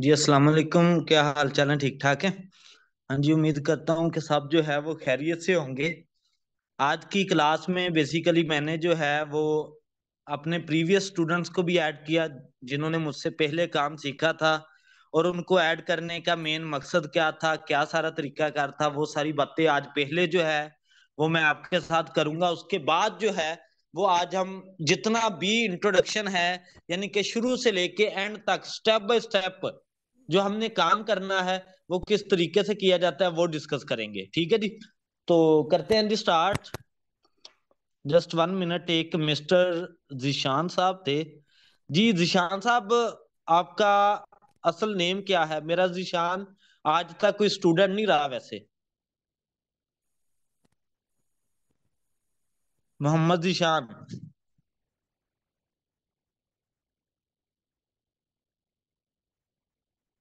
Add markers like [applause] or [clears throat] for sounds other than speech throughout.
जी अस्सलाम वालेकुम क्या हाल चाल है ठीक ठाक है हाँ जी उम्मीद करता हूँ कि सब जो है वो खैरियत से होंगे आज की क्लास में बेसिकली मैंने जो है वो अपने प्रीवियस स्टूडेंट्स को भी ऐड किया जिन्होंने मुझसे पहले काम सीखा था और उनको ऐड करने का मेन मकसद क्या था क्या सारा तरीका कार था वो सारी बातें आज पहले जो है वो मैं आपके साथ करूंगा उसके बाद जो है वो आज हम जितना भी इंट्रोडक्शन है यानी कि शुरू से लेके एंड तक स्टेप बाय स्टेप जो हमने काम करना है वो किस तरीके से किया जाता है वो डिस्कस करेंगे ठीक है जी तो करते हैं जी स्टार्ट जस्ट वन मिनट एक मिस्टर जिशान साहब थे जी जिशान साहब आपका असल नेम क्या है मेरा जिशान आज तक कोई स्टूडेंट नहीं रहा वैसे मोहम्मद जिशान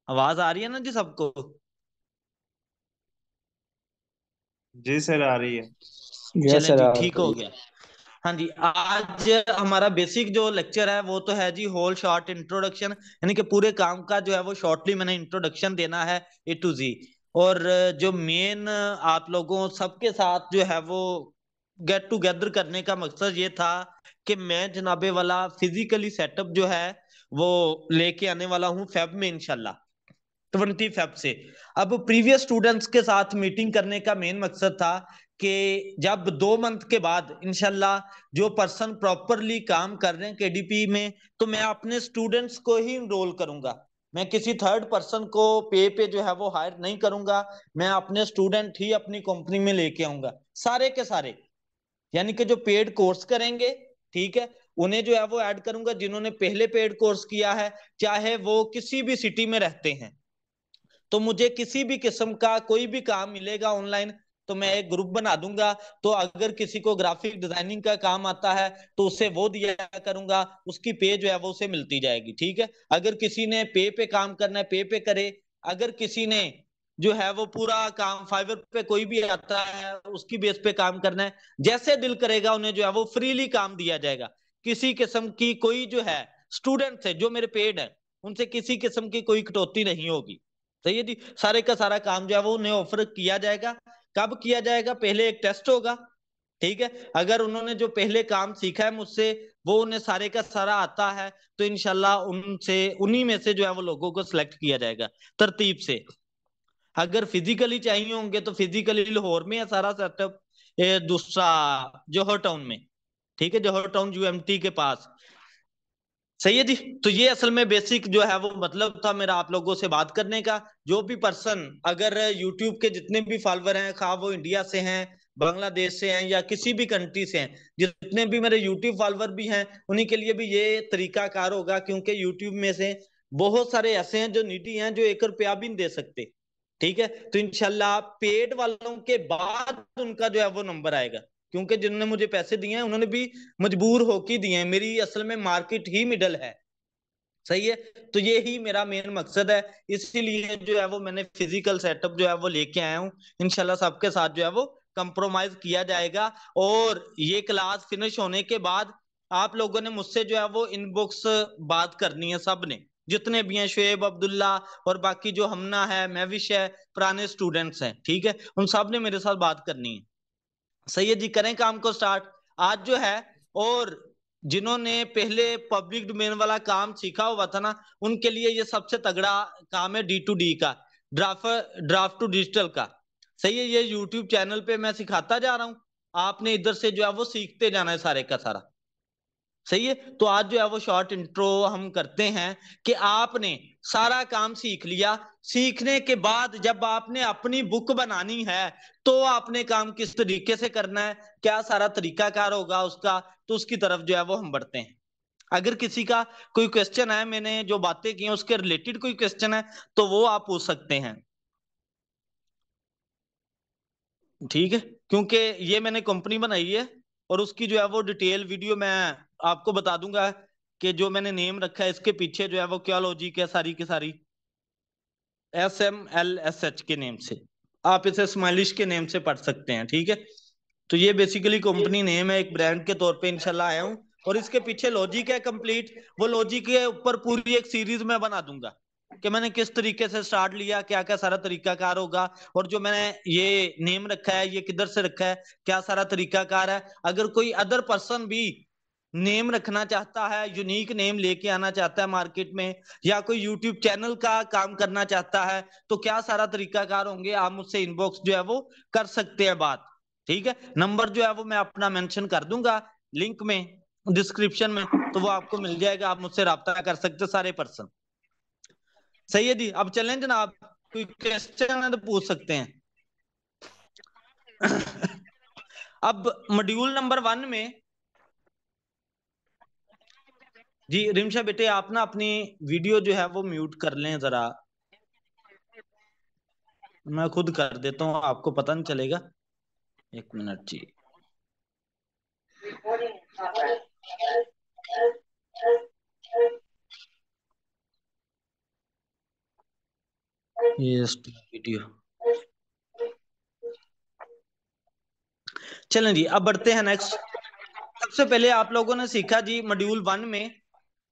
आवाज आ रही है ना जी सबको जी सर आ रही है चले जी ठीक हो गया हाँ जी आज हमारा बेसिक जो लेक्चर है वो तो है जी होल शॉर्ट इंट्रोडक्शन यानी कि पूरे काम का जो है वो शॉर्टली मैंने इंट्रोडक्शन देना है ए टू जी और जो मेन आप लोगों सबके साथ जो है वो गेट टूगेदर करने का मकसद ये था कि मैं जनाबे वाला फिजिकली सेटअप जो है वो लेके आने वाला हूँ फेब में इनशाला ट्वेंटी फेब से अब प्रीवियस स्टूडेंट्स के साथ मीटिंग करने का मेन मकसद था कि जब दो मंथ के बाद इनशाला जो पर्सन प्रॉपरली काम कर रहे हैं के पी में तो मैं अपने स्टूडेंट्स को ही इनरोल करूंगा मैं किसी थर्ड पर्सन को पे पे जो है वो हायर नहीं करूंगा मैं अपने स्टूडेंट ही अपनी कंपनी में लेके आऊंगा सारे के सारे यानी कि जो पेड कोर्स करेंगे ठीक है उन्हें जो है वो ऐड करूंगा जिन्होंने पहले पेड कोर्स किया है चाहे वो किसी भी सिटी में रहते हैं तो मुझे किसी भी किस्म का कोई भी काम मिलेगा ऑनलाइन तो मैं एक ग्रुप बना दूंगा तो अगर किसी को ग्राफिक डिजाइनिंग का काम आता है तो उसे वो दिया करूंगा उसकी पे जो है वो उसे मिलती जाएगी ठीक है अगर किसी ने पे पे काम करना है पे पे करे अगर किसी ने जो है वो पूरा काम फाइवर पे कोई भी आता है उसकी बेस पे काम करना है जैसे दिल करेगा उन्हें जो है वो फ्रीली काम दिया जाएगा किसी किस्म की कोई जो है स्टूडेंट है जो मेरे पेड है उनसे किसी किस्म की कोई कटौती नहीं होगी सही है जी सारे का सारा काम जो है वो उन्हें ऑफर किया जाएगा कब किया जाएगा पहले एक टेस्ट होगा ठीक है अगर उन्होंने जो पहले काम सीखा है मुझसे वो उन्हें सारे का सारा आता है तो इनशाला उनसे उन्हीं में से जो है वो लोगों को सिलेक्ट किया जाएगा तरतीब से अगर फिजिकली चाहिए होंगे तो फिजिकली लाहौर में है सारा सेटअप दूसरा जौहर टाउन में ठीक है जौहर टाउन यूएमटी के पास सही है जी तो ये असल में बेसिक जो है वो मतलब था मेरा आप लोगों से बात करने का जो भी पर्सन अगर यूट्यूब के जितने भी फॉलोअर हैं खा वो इंडिया से हैं बांग्लादेश से हैं या किसी भी कंट्री से हैं जितने भी मेरे यूट्यूब फॉलोअर भी हैं उन्हीं के लिए भी ये तरीका कार होगा क्योंकि यूट्यूब में से बहुत सारे ऐसे हैं जो नीति हैं जो एक रुपया भी नहीं दे सकते ठीक है तो इनशाला पेड वालों के बाद उनका जो है वो नंबर आएगा क्योंकि जिन्होंने मुझे पैसे दिए हैं उन्होंने भी मजबूर होके दिए हैं मेरी असल में मार्केट ही मिडल है सही है तो ये ही मेरा मेन मकसद है इसीलिए जो है वो मैंने फिजिकल सेटअप जो है वो लेके आया हूँ इनशाला सबके साथ जो है वो कंप्रोमाइज किया जाएगा और ये क्लास फिनिश होने के बाद आप लोगों ने मुझसे जो है वो इनबॉक्स बात करनी है सब ने जितने भी हैं शुएब अब्दुल्ला और बाकी जो हमना है मैविश है पुराने स्टूडेंट्स हैं ठीक है उन सब ने मेरे साथ बात करनी है सही है जी करें काम को स्टार्ट आज जो है और जिन्होंने पहले पब्लिक डोमेन वाला काम सीखा हुआ था ना उनके लिए ये सबसे तगड़ा काम है डी टू डी का ड्राफ्ट ड्राफ्ट टू डिजिटल का सही है ये यूट्यूब चैनल पे मैं सिखाता जा रहा हूँ आपने इधर से जो है वो सीखते जाना है सारे का सारा सही है तो आज जो है वो शॉर्ट इंट्रो हम करते हैं कि आपने सारा काम सीख लिया सीखने के बाद जब आपने अपनी बुक बनानी है तो आपने काम किस तरीके से करना है क्या सारा तरीका कार होगा उसका तो उसकी तरफ जो है वो हम बढ़ते हैं अगर किसी का कोई क्वेश्चन है मैंने जो बातें की उसके रिलेटेड कोई क्वेश्चन है तो वो आप पूछ सकते हैं ठीक है क्योंकि ये मैंने कंपनी बनाई है और उसकी जो है वो डिटेल वीडियो मैं आपको बता दूंगा कि जो मैंने नेम रखा है इसके पीछे जो है वो क्या लॉजिक है सारी की सारी S M L S H के नेम से आप इसे स्माइलिश के नेम से पढ़ सकते हैं ठीक है तो ये बेसिकली कंपनी नेम है एक ब्रांड के तौर पे इंशाल्लाह आया हूँ और इसके पीछे लॉजिक है कंप्लीट वो लॉजिक के ऊपर पूरी एक सीरीज में बना दूंगा कि मैंने किस तरीके से स्टार्ट लिया क्या क्या सारा तरीकाकार होगा और जो मैंने ये नेम रखा है ये किधर से रखा है क्या सारा तरीकाकार है अगर कोई अदर पर्सन भी नेम रखना चाहता है यूनिक नेम लेके आना चाहता है मार्केट में या कोई यूट्यूब चैनल का काम करना चाहता है तो क्या सारा तरीकाकार होंगे आप मुझसे इनबॉक्स जो है वो कर सकते हैं बात ठीक है नंबर जो है वो मैं अपना मेंशन कर दूंगा लिंक में डिस्क्रिप्शन में तो वो आपको मिल जाएगा आप मुझसे रहा कर सकते सारे पर्सन सही है जी अब चलें जनाब कोई क्वेश्चन तो पूछ सकते हैं [coughs] अब मॉड्यूल नंबर वन में जी रिमशा बेटे आप ना अपनी वीडियो जो है वो म्यूट कर लें जरा मैं खुद कर देता हूँ आपको पता नहीं चलेगा एक मिनट जी वीडियो चलें जी अब बढ़ते हैं नेक्स्ट सबसे पहले आप लोगों ने सीखा जी मॉड्यूल वन में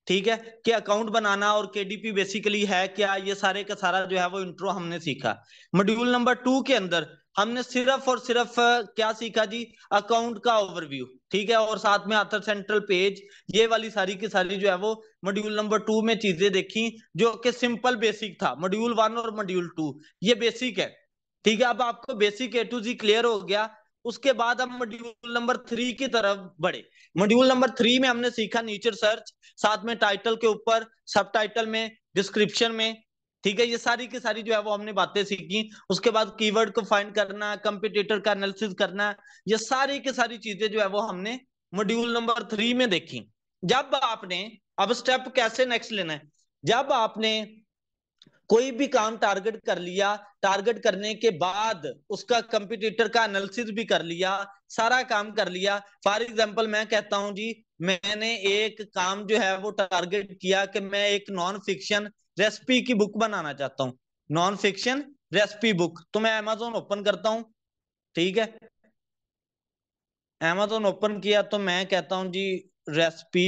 ठीक है कि अकाउंट बनाना और केडीपी बेसिकली है क्या ये सारे का सारा जो है वो इंट्रो हमने सीखा मॉड्यूल नंबर टू के अंदर हमने सिर्फ और सिर्फ क्या सीखा जी अकाउंट का ओवरव्यू ठीक है और साथ में आथर सेंट्रल पेज ये वाली सारी की सारी जो है वो मॉड्यूल नंबर टू में चीजें देखी जो कि सिंपल बेसिक था मॉड्यूल वन और मॉड्यूल टू ये बेसिक है ठीक है अब आपको basic A to Z clear हो गया उसके बाद हम मॉड्यूल नंबर थ्री की तरफ बढ़े मॉड्यूल नंबर थ्री में हमने सीखा नेचर सर्च साथ में टाइटल के ऊपर सब टाइटल में डिस्क्रिप्शन में ठीक है ये सारी की सारी जो है वो हमने बातें सीखी उसके बाद कीवर्ड को फाइंड करना कंपिटेटर का एनालिसिस करना ये सारी की सारी चीजें जो है वो हमने मॉड्यूल नंबर थ्री में देखी जब आपने अब स्टेप कैसे नेक्स्ट लेना है जब आपने कोई भी काम टारगेट कर लिया टारगेट करने के बाद उसका कंपटीटर का एनालिसिस भी कर लिया सारा काम कर लिया फॉर एग्जाम्पल मैं कहता हूं जी मैंने एक काम जो है वो टारगेट किया कि मैं एक नॉन फिक्शन रेसिपी की बुक बनाना चाहता हूँ नॉन फिक्शन रेसिपी बुक तो मैं अमेजोन ओपन करता हूं ठीक है अमेजोन ओपन किया तो मैं कहता हूं जी recipe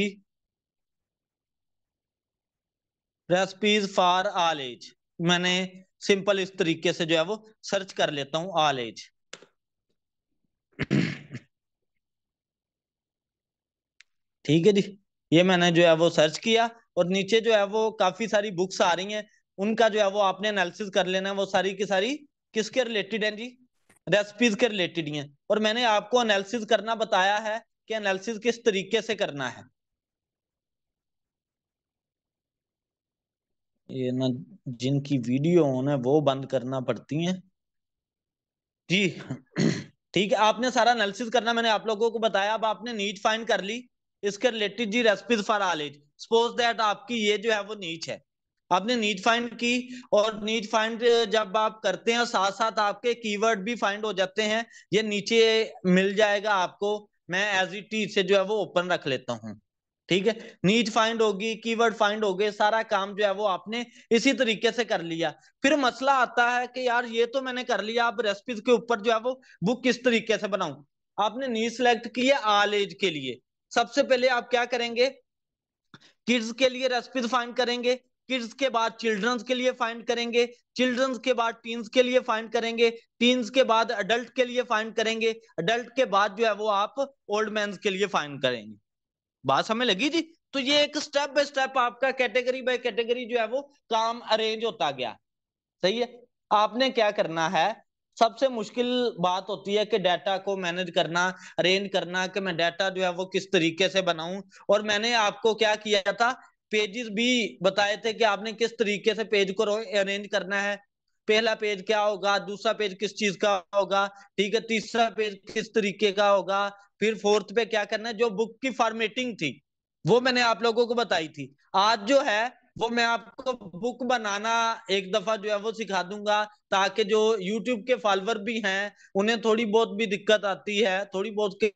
recipes for all age मैंने सिंपल इस तरीके से जो है वो सर्च कर लेता हूँ आल एज ठीक है जी ये मैंने जो है वो सर्च किया और नीचे जो है वो काफी सारी बुक्स आ रही हैं उनका जो है वो आपने एनालिसिस कर लेना है वो सारी की सारी किसके रिलेटेड हैं जी रेसिपीज के रिलेटेड हैं और मैंने आपको एनालिसिस करना बताया है कि एनालिसिस किस तरीके से करना है ये ना जिनकी वीडियो ऑन है वो बंद करना पड़ती है जी ठीक है आपने सारा एनालिसिस करना मैंने आप लोगों को बताया अब आपने नीट फाइंड कर ली इसके रिलेटेड जी recipes for all age suppose that आपकी ये जो है वो नीट है आपने नीट फाइंड की और नीट फाइंड जब आप करते हैं साथ साथ आपके कीवर्ड भी फाइंड हो जाते हैं ये नीचे मिल जाएगा आपको मैं एज इट इज से जो है वो ओपन रख लेता हूँ ठीक है नीच फाइंड होगी कीवर्ड फाइंड हो गए सारा काम जो है वो आपने इसी तरीके से कर लिया फिर मसला आता है कि यार ये तो मैंने कर लिया अब रेसिपीज के ऊपर जो है वो बुक किस तरीके से बनाऊं आपने नीच सिलेक्ट की आल एज के लिए सबसे पहले आप क्या करेंगे किड्स के लिए रेसिपीज फाइंड करेंगे किड्स के बाद चिल्ड्रंस के लिए फाइंड करेंगे चिल्ड्रंस के बाद टीन्स के लिए फाइंड करेंगे टीन्स के बाद अडल्ट के लिए फाइंड करेंगे अडल्ट के बाद जो है वो आप ओल्ड मैं के लिए फाइंड करेंगे बात समय लगी जी तो ये एक स्टेप बाय स्टेप आपका कैटेगरी बाय कैटेगरी जो है वो काम अरेंज होता गया सही है आपने क्या करना है सबसे मुश्किल बात होती है कि डाटा को मैनेज करना अरेंज करना कि मैं डाटा जो है वो किस तरीके से बनाऊं और मैंने आपको क्या किया था पेजेस भी बताए थे कि आपने किस तरीके से पेज को अरेंज करना है पहला पेज क्या होगा दूसरा पेज किस चीज का होगा ठीक है तीसरा पेज किस तरीके का होगा फिर फोर्थ पे क्या करना है जो बुक की फॉर्मेटिंग थी वो मैंने आप लोगों को बताई थी आज जो है वो मैं आपको बुक बनाना एक दफा जो है वो सिखा दूंगा ताकि जो यूट्यूब के फॉलोअर भी हैं उन्हें थोड़ी बहुत भी दिक्कत आती है थोड़ी बहुत के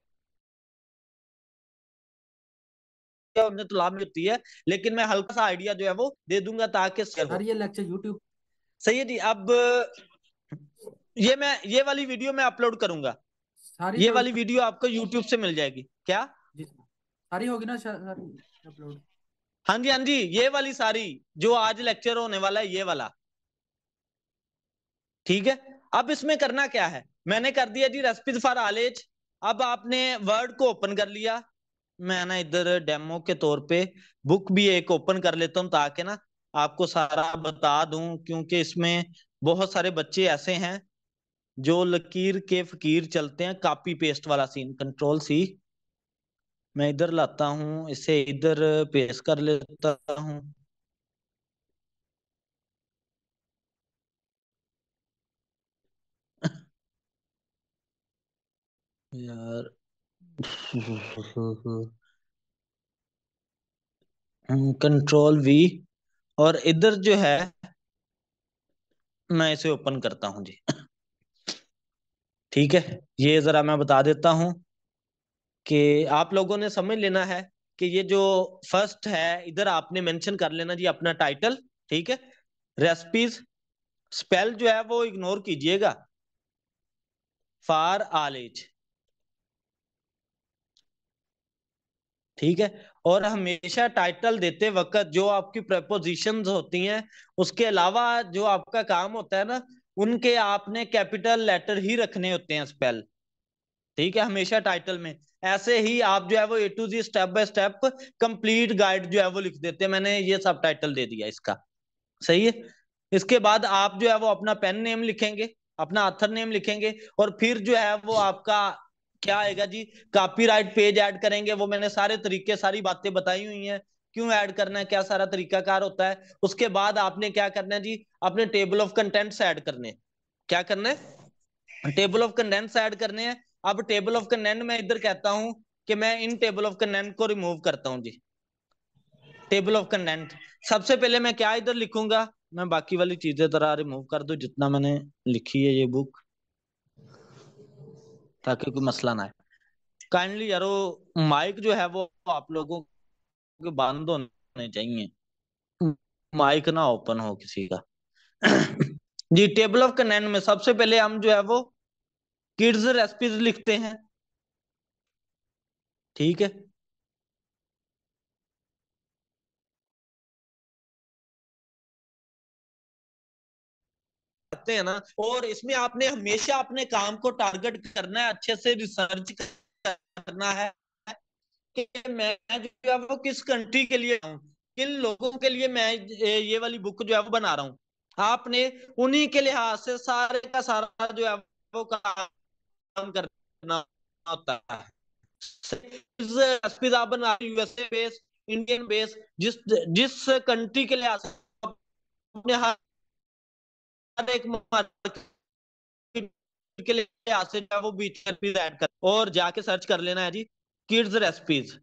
उन्हें तो लाभ होती है लेकिन मैं हल्का सा आइडिया जो है वो दे दूंगा ताकि सर ये लेक्चर यूट्यूब सही है जी अब ये मैं ये वाली वीडियो मैं अपलोड करूंगा सारी ये वाली वीडियो आपको यूट्यूब से मिल जाएगी क्या सारी होगी ना सारी अपलोड हाँ जी हाँ जी ये वाली सारी जो आज लेक्चर होने वाला है ये वाला ठीक है अब इसमें करना क्या है मैंने कर दिया जी रेसिपीज फॉर आलेज अब आपने वर्ड को ओपन कर लिया मैं ना इधर डेमो के तौर पे बुक भी एक ओपन कर लेता हूँ ताकि ना आपको सारा बता दूं क्योंकि इसमें बहुत सारे बच्चे ऐसे हैं जो लकीर के फकीर चलते हैं कॉपी पेस्ट वाला सीन कंट्रोल सी मैं इधर लाता हूं इसे इधर पेस्ट कर लेता हूं यार कंट्रोल [laughs] हम्म, वी और इधर जो है मैं इसे ओपन करता हूं जी ठीक है ये जरा मैं बता देता हूं कि आप लोगों ने समझ लेना है कि ये जो फर्स्ट है इधर आपने मेंशन कर लेना जी अपना टाइटल ठीक है रेसिपीज स्पेल जो है वो इग्नोर कीजिएगा फार आलेज ठीक है और हमेशा टाइटल देते वक्त जो आपकी प्रपोजिशन होती हैं उसके अलावा जो आपका काम होता है ना उनके आपने कैपिटल लेटर ही रखने होते हैं स्पेल ठीक है हमेशा टाइटल में ऐसे ही आप जो है वो A to Z step by step complete guide जो है वो लिख देते हैं मैंने ये सब टाइटल दे दिया इसका सही है इसके बाद आप जो है वो अपना पेन नेम लिखेंगे अपना आथर नेम लिखेंगे और फिर जो है वो आपका क्या आएगा जी कॉपीराइट पेज ऐड करेंगे वो मैंने सारे तरीके सारी बातें बताई हुई हैं क्यों ऐड करना है क्या सारा तरीका कार होता है उसके बाद आपने क्या करना है जी अपने टेबल ऑफ कंटेंट्स ऐड करने क्या करना है टेबल ऑफ कंटेंट्स ऐड करने हैं अब टेबल ऑफ कंटेंट मैं इधर कहता हूं कि मैं इन टेबल ऑफ कंटेंट को रिमूव करता हूं जी टेबल ऑफ कंटेंट सबसे पहले मैं क्या इधर लिखूंगा मैं बाकी वाली चीजें तरह रिमूव कर दू जितना मैंने लिखी है ये बुक ताकि कोई मसला ना आए काइंडली यारो माइक जो है वो आप लोगों के बंद होने चाहिए माइक ना ओपन हो किसी का जी टेबल ऑफ कनेन में सबसे पहले हम जो है वो किड्स रेसिपीज लिखते हैं ठीक है आते हैं ना और इसमें आपने हमेशा अपने काम को टारगेट करना है अच्छे से रिसर्च करना है कि मैं जो है वो किस कंट्री के लिए किन लोगों के लिए मैं ये वाली बुक जो है वो बना रहा हूँ आपने उन्हीं के लिहाज से सारे का सारा जो है वो काम करना होता है रेसिपीज आप बना यूएसए बेस्ड इंडियन बेस्ड जिस जिस कंट्री के लिहाज से अपने हर बाद एक के लिए वो बीच ऐड कर और जाके सर्च कर लेना है जी किड्स रेसिपीज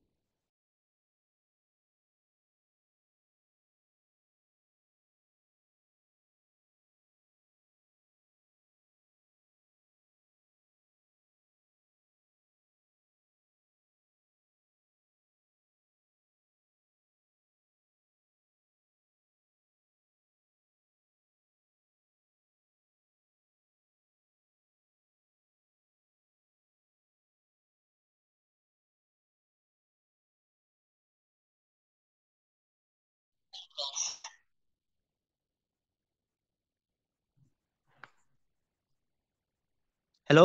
हेलो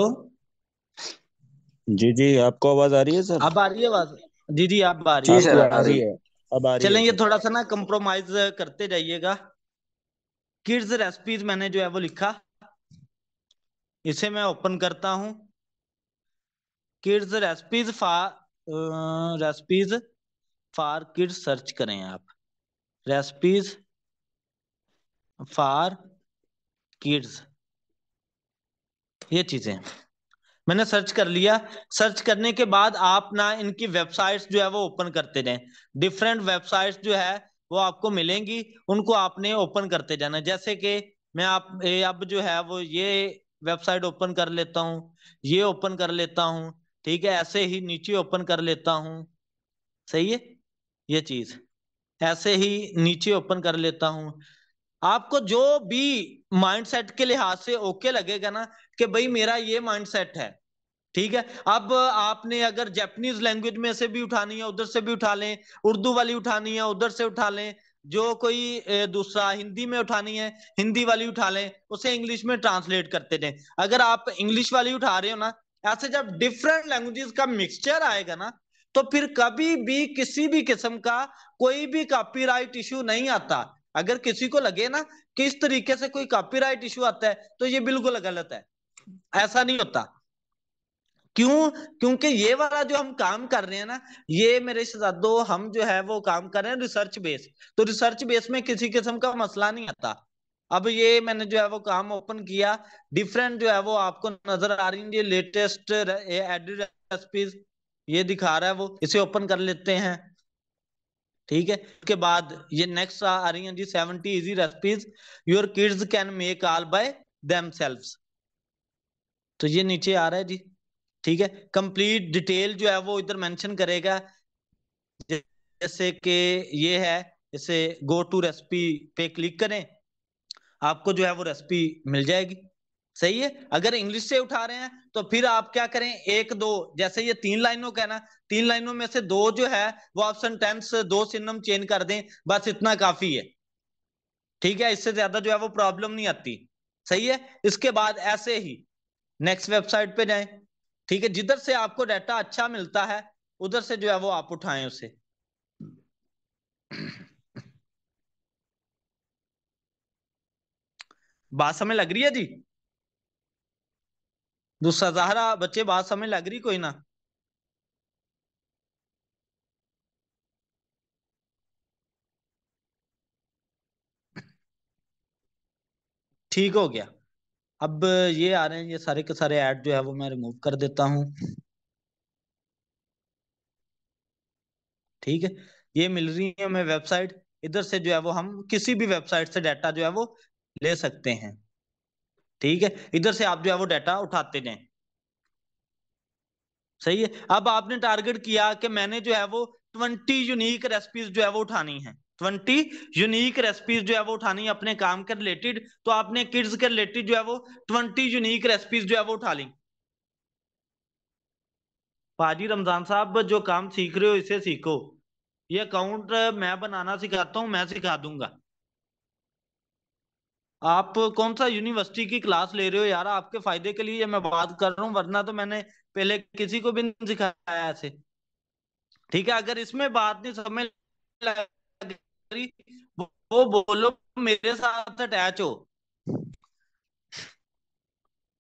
जी जी आपको आवाज आ रही है सर अब आ रही है आवाज जी जी आप आ रही है आ रही है अब आ रही है चलेंगे थोड़ा सा ना कंप्रोमाइज करते जाइएगा किड्स रेसिपीज मैंने जो है वो लिखा इसे मैं ओपन करता हूँ kids recipes for recipes for kids search करें आप रेसिपीज फॉर किड्स ये चीजें मैंने सर्च कर लिया सर्च करने के बाद आप ना इनकी वेबसाइट्स जो है वो ओपन करते रहें डिफरेंट वेबसाइट्स जो है वो आपको मिलेंगी उनको आपने ओपन करते जाना जैसे कि मैं आप अब जो है वो ये वेबसाइट ओपन कर लेता हूँ ये ओपन कर लेता हूँ ठीक है ऐसे ही नीचे ओपन कर लेता हूँ सही है ये चीज़ ऐसे ही नीचे ओपन कर लेता हूं आपको जो भी माइंडसेट के लिहाज से ओके लगेगा ना कि भाई मेरा ये माइंडसेट है ठीक है अब आपने अगर जैपनीज लैंग्वेज में से भी उठानी है उधर से भी उठा लें उर्दू वाली उठानी है उधर से उठा लें जो कोई दूसरा हिंदी में उठानी है हिंदी वाली उठा लें उसे इंग्लिश में ट्रांसलेट करते दें अगर आप इंग्लिश वाली उठा रहे हो ना ऐसे जब डिफरेंट लैंग्वेजेस का मिक्सचर आएगा ना तो फिर कभी भी किसी भी किस्म का कोई भी कॉपीराइट इशू नहीं आता अगर किसी को लगे ना कि इस तरीके से कोई कॉपीराइट इशू आता है तो ये बिल्कुल गलत है ऐसा नहीं होता क्यों क्योंकि ये वाला जो हम काम कर रहे हैं ना ये मेरे दो हम जो है वो काम कर रहे हैं रिसर्च बेस तो रिसर्च बेस में किसी किस्म का मसला नहीं आता अब ये मैंने जो है वो काम ओपन किया डिफरेंट जो है वो आपको नजर आ रही है लेटेस्ट एडेड रेसिपीज ये दिखा रहा है वो इसे ओपन कर लेते हैं ठीक है उसके बाद ये नेक्स्ट आ रही है जी seventy easy recipes your kids can make all by them तो ये नीचे आ रहा है जी ठीक है कंप्लीट डिटेल जो है वो इधर मेंशन करेगा जैसे कि ये है इसे गो टू रेसिपी पे क्लिक करें आपको जो है वो रेसिपी मिल जाएगी सही है अगर इंग्लिश से उठा रहे हैं तो फिर आप क्या करें एक दो जैसे ये तीन लाइनों का है ना तीन लाइनों में से दो जो है वो आप सेंटेंस दो सिन्नम चेंज कर दें बस इतना काफी है ठीक है इससे ज्यादा जो है वो प्रॉब्लम नहीं आती सही है इसके बाद ऐसे ही नेक्स्ट वेबसाइट पे जाए ठीक है जिधर से आपको डाटा अच्छा मिलता है उधर से जो है वो आप उठाएं उसे बात समय लग रही है जी दूसरा जहरा बच्चे बात समझ लग रही कोई ना ठीक हो गया अब ये आ रहे हैं ये सारे के सारे ऐड जो है वो मैं रिमूव कर देता हूं ठीक है ये मिल रही है हमें वेबसाइट इधर से जो है वो हम किसी भी वेबसाइट से डाटा जो है वो ले सकते हैं ठीक है इधर से आप जो है वो डाटा उठाते जाए सही है अब आपने टारगेट किया कि मैंने जो है वो ट्वेंटी यूनिक रेसिपीज जो है वो उठानी है ट्वेंटी यूनिक रेसिपीज जो है वो उठानी है अपने काम के रिलेटेड तो आपने किड्स के रिलेटेड जो है वो ट्वेंटी यूनिक रेसिपीज जो है वो उठा ली पाजी रमजान साहब जो काम सीख रहे हो इसे सीखो ये अकाउंट मैं बनाना सिखाता हूं मैं सिखा दूंगा आप कौन सा यूनिवर्सिटी की क्लास ले रहे हो यार आपके फायदे के लिए मैं बात कर रहा हूँ वरना तो मैंने पहले किसी को भी नहीं सिखाया ऐसे ठीक है अगर इसमें बात नहीं समय लग रही वो बोलो मेरे साथ अटैच हो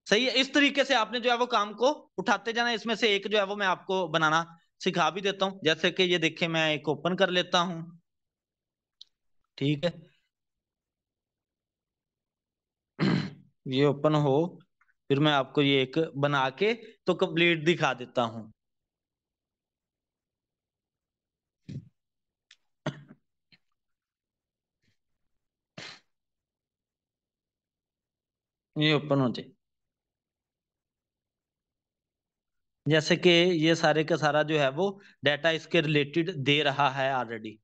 सही है इस तरीके से आपने जो है वो काम को उठाते जाना इसमें से एक जो है वो मैं आपको बनाना सिखा भी देता हूँ जैसे कि ये देखे मैं एक ओपन कर लेता हूँ ठीक है ये ओपन हो फिर मैं आपको ये एक बना के तो कंप्लीट दिखा देता हूं ये ओपन हो जाए जैसे कि ये सारे का सारा जो है वो डेटा इसके रिलेटेड दे रहा है ऑलरेडी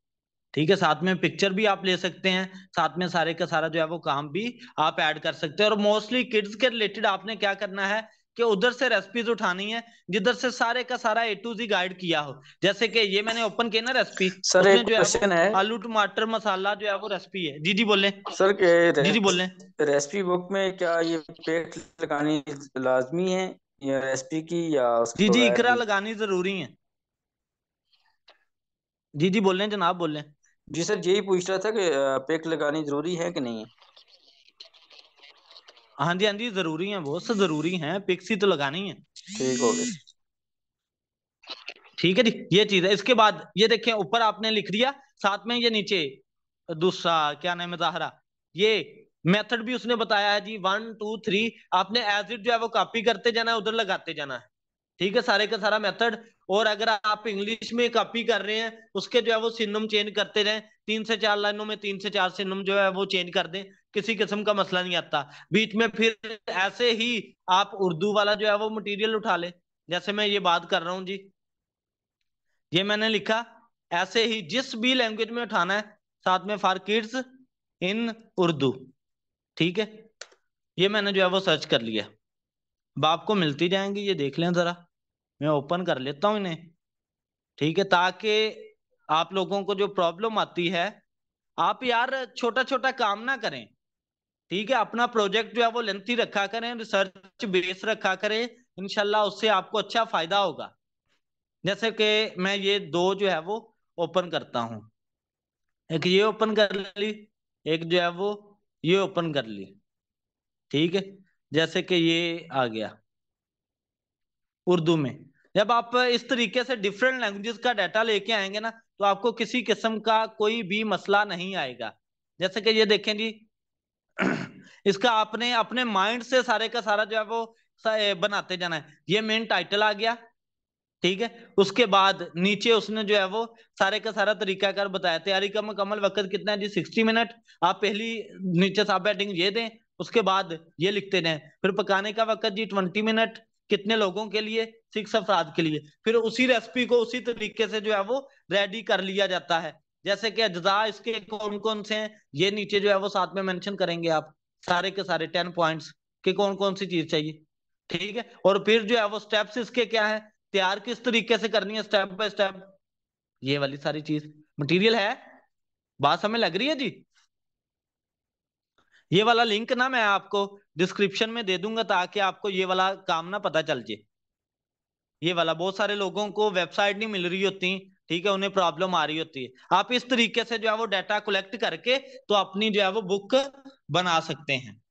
ठीक है साथ में पिक्चर भी आप ले सकते हैं साथ में सारे का सारा जो है वो काम भी आप ऐड कर सकते हैं और मोस्टली किड्स के रिलेटेड आपने क्या करना है कि उधर से रेसिपीज उठानी है जिधर से सारे का सारा ए टू जी गाइड किया हो जैसे कि ये मैंने ओपन किया ना रेसिपी सर एक जो है, है आलू टमाटर मसाला जो है वो रेसिपी है जी जी बोले सर के जी जी बोले रेसिपी बुक में क्या ये पेट लगानी लाजमी है या रेसिपी की या जी जी इकरा लगानी जरूरी है जी जी बोल रहे हैं जनाब बोल रहे हैं जी सर यही पूछ रहा था कि पेक लगानी जरूरी है कि नहीं है हाँ जी हाँ जी जरूरी है बहुत से जरूरी है पिक्स ही तो लगानी है ठीक हो गया ठीक है जी ये चीज है इसके बाद ये देखिए ऊपर आपने लिख दिया साथ में ये नीचे दूसरा क्या नाम है जाहरा ये मेथड भी उसने बताया है जी वन टू थ्री आपने एज इट जो है वो कॉपी करते जाना है उधर लगाते जाना है ठीक है सारे का सारा मेथड और अगर आप इंग्लिश में कॉपी कर रहे हैं उसके जो है वो सिनम चेंज करते रहें तीन से चार लाइनों में तीन से चार सिनम जो है वो चेंज कर दें किसी किस्म का मसला नहीं आता बीच में फिर ऐसे ही आप उर्दू वाला जो है वो मटेरियल उठा ले जैसे मैं ये बात कर रहा हूँ जी ये मैंने लिखा ऐसे ही जिस भी लैंग्वेज में उठाना है साथ में फार किड्स इन उर्दू ठीक है ये मैंने जो है वो सर्च कर लिया बाप को मिलती जाएंगी ये देख लें जरा मैं ओपन कर लेता हूँ इन्हें ठीक है ताकि आप लोगों को जो प्रॉब्लम आती है आप यार छोटा छोटा काम ना करें ठीक है अपना प्रोजेक्ट जो है वो लेंथी रखा करें रिसर्च बेस रखा करें इनशाला उससे आपको अच्छा फायदा होगा जैसे कि मैं ये दो जो है वो ओपन करता हूँ एक ये ओपन कर ली एक जो है वो ये ओपन कर ली ठीक है जैसे कि ये आ गया उर्दू में जब आप इस तरीके से डिफरेंट लैंग्वेजेस का डाटा लेके आएंगे ना तो आपको किसी किस्म का कोई भी मसला नहीं आएगा जैसे कि ये देखें जी [clears throat] इसका आपने अपने माइंड से सारे का सारा जो है वो बनाते जाना है ये मेन टाइटल आ गया ठीक है उसके बाद नीचे उसने जो है वो सारे का सारा तरीका कर बताया तैयारी का मुकम्मल वक्त कितना है जी सिक्सटी मिनट आप पहली नीचे साफ हेडिंग ये दें उसके बाद ये लिखते रहे फिर पकाने का वक्त जी ट्वेंटी मिनट कितने लोगों के लिए सिक्स अफराद के लिए फिर उसी रेसिपी को उसी तरीके से जो है वो रेडी कर लिया जाता है जैसे कि अज्जा इसके कौन कौन से हैं ये नीचे जो है वो साथ में मेंशन करेंगे आप सारे के सारे टेन पॉइंट्स के कौन कौन सी चीज चाहिए ठीक है और फिर जो है वो स्टेप्स इसके क्या है तैयार किस तरीके से करनी है स्टेप बाय स्टेप ये वाली सारी चीज मटीरियल है बात हमें लग रही है जी ये वाला लिंक ना मैं आपको डिस्क्रिप्शन में दे दूंगा ताकि आपको ये वाला काम ना पता चल जाए ये वाला बहुत सारे लोगों को वेबसाइट नहीं मिल रही होती ठीक है उन्हें प्रॉब्लम आ रही होती है आप इस तरीके से जो है वो डाटा कलेक्ट करके तो अपनी जो है वो बुक बना सकते हैं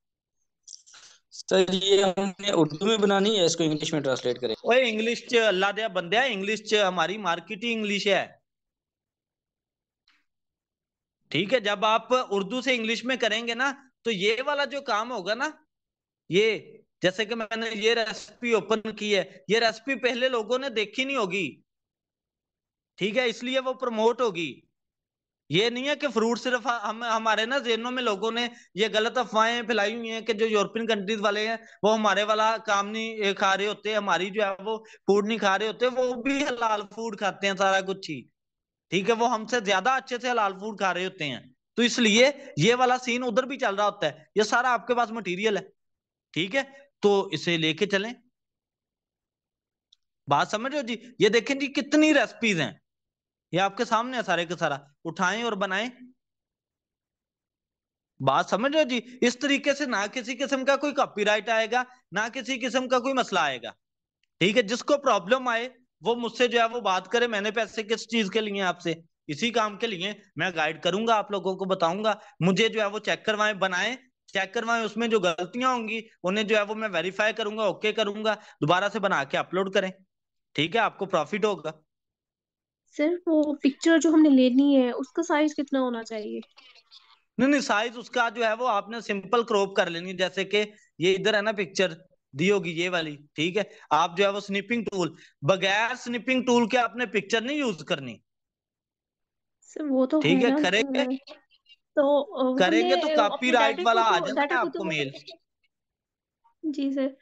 सर ये हमने उर्दू में बनानी है इसको इंग्लिश में ट्रांसलेट करें ओए इंग्लिश अल्लाह दया बंदे इंग्लिश हमारी मार्केट इंग्लिश है ठीक है जब आप उर्दू से इंग्लिश में करेंगे ना तो ये वाला जो काम होगा ना ये जैसे कि मैंने ये रेसिपी ओपन की है ये रेसिपी पहले लोगों ने देखी नहीं होगी ठीक है इसलिए वो प्रमोट होगी ये नहीं है कि फ्रूट सिर्फ हम हमारे ना जेनों में लोगों ने ये गलत अफवाहें फैलाई हुई हैं कि जो यूरोपियन कंट्रीज वाले हैं वो हमारे वाला काम नहीं खा रहे होते हमारी जो है वो फूड नहीं खा रहे होते वो भी हलाल फूड खाते हैं सारा कुछ ही ठीक है वो हमसे ज्यादा अच्छे से हलाल फूड खा रहे होते हैं तो इसलिए ये वाला सीन उधर भी चल रहा होता है ये सारा आपके पास मटेरियल है ठीक है तो इसे लेके चलें बात समझ रहे हो जी ये देखें जी कितनी रेसिपीज हैं ये आपके सामने है सारे का सारा उठाएं और बनाएं बात समझ रहे हो जी इस तरीके से ना किसी किस्म का कोई कॉपीराइट आएगा ना किसी किस्म का कोई मसला आएगा ठीक है जिसको प्रॉब्लम आए वो मुझसे जो है वो बात करे मैंने पैसे किस चीज के लिए आपसे इसी काम के लिए मैं गाइड करूंगा आप लोगों को बताऊंगा मुझे जो है वो चेक करवाएं बनाए चेक करवाएं उसमें जो गलतियां होंगी उन्हें जो है वो मैं वेरीफाई करूंगा ओके करूंगा दोबारा से बना के अपलोड करें ठीक है आपको प्रॉफिट होगा सर वो पिक्चर जो हमने लेनी है उसका साइज कितना होना चाहिए नहीं नहीं साइज उसका जो है वो आपने सिंपल क्रॉप कर लेनी जैसे कि ये इधर है ना पिक्चर दी होगी ये वाली ठीक है आप जो है वो स्निपिंग टूल बगैर स्निपिंग टूल के आपने पिक्चर नहीं यूज करनी वो तो ठीक है करेंगे तो, तो करेंगे तो कॉपीराइट वाला तो आ जाएगा आपको तो मेल जी सर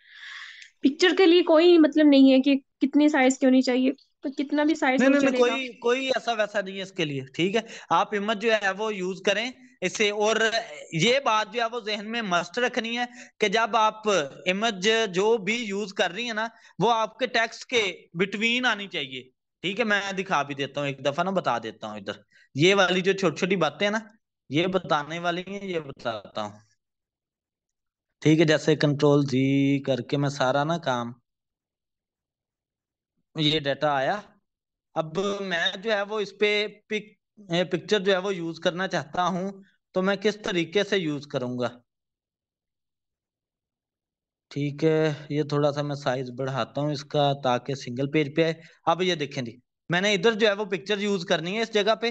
पिक्चर के लिए कोई मतलब नहीं है कि कितनी साइज की होनी चाहिए तो कितना भी साइज नहीं नहीं, कोई कोई ऐसा वैसा नहीं है इसके लिए ठीक है आप हिम्मत जो है वो यूज करें इसे और ये बात जो है वो जहन में मस्त रखनी है कि जब आप इमेज जो भी यूज कर रही है ना वो आपके टेक्स्ट के बिटवीन आनी चाहिए ठीक है मैं दिखा भी देता हूँ एक दफा ना बता देता हूँ इधर ये वाली जो छोटी छोटी बातें ना ये बताने वाली है ये बताता हूँ ठीक है जैसे कंट्रोल जी करके मैं सारा ना काम ये डाटा आया अब मैं जो है वो इस पे पिक पिक्चर जो है वो यूज करना चाहता हूँ तो मैं किस तरीके से यूज करूंगा ठीक है ये थोड़ा सा मैं साइज बढ़ाता हूँ इसका ताकि सिंगल पेज पे आए अब ये देखें जी मैंने इधर जो है वो पिक्चर यूज करनी है इस जगह पे